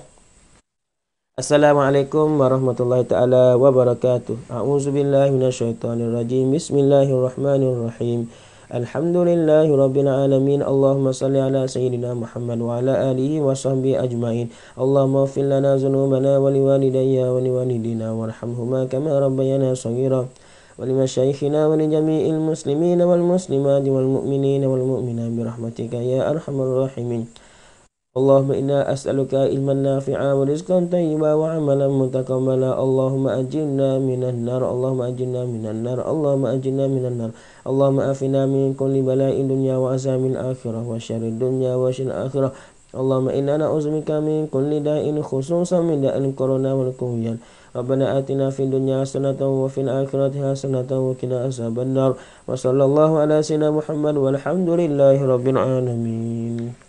Assalamualaikum warahmatullahi taala wabarakatuh a'udzubillahi rajim. bismillahirrahmanirrahim الحمد لله رب العالمين اللهم صل على سيدنا محمد وعلى آله وصحبه أجمعين اللهم اغفر لنا ذنوبنا ولوالدي ولوالدينا وارحمهما كما ربينا صغيرا ولمشايخنا ولجميع المسلمين والمسلمات والمؤمنين والمؤمنات برحمتك يا أرحم الراحمين اللهم إنا أسألك علما نافعا ورزقا طيبا وعملا متقبلا اللهم أجرنا من النار اللهم أجرنا من النار اللهم أجرنا من النار اللهم أفنا من كل بلاء الدنيا وعذاب الآخرة وشر الدنيا وشر الآخرة اللهم إنا نعوذ بك من كل داء خصوصا من داء الكورونا والكويان ربنا آتنا في الدنيا حسنة وفي الآخرة حسنة وقنا عذاب النار وصلى الله على سيدنا محمد والحمد لله رب العالمين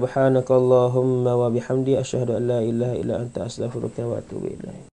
Subhanakallahumma wa bihamdi asyhadu an la ilaha illa anta astaghfiruka wa atubu ilaik.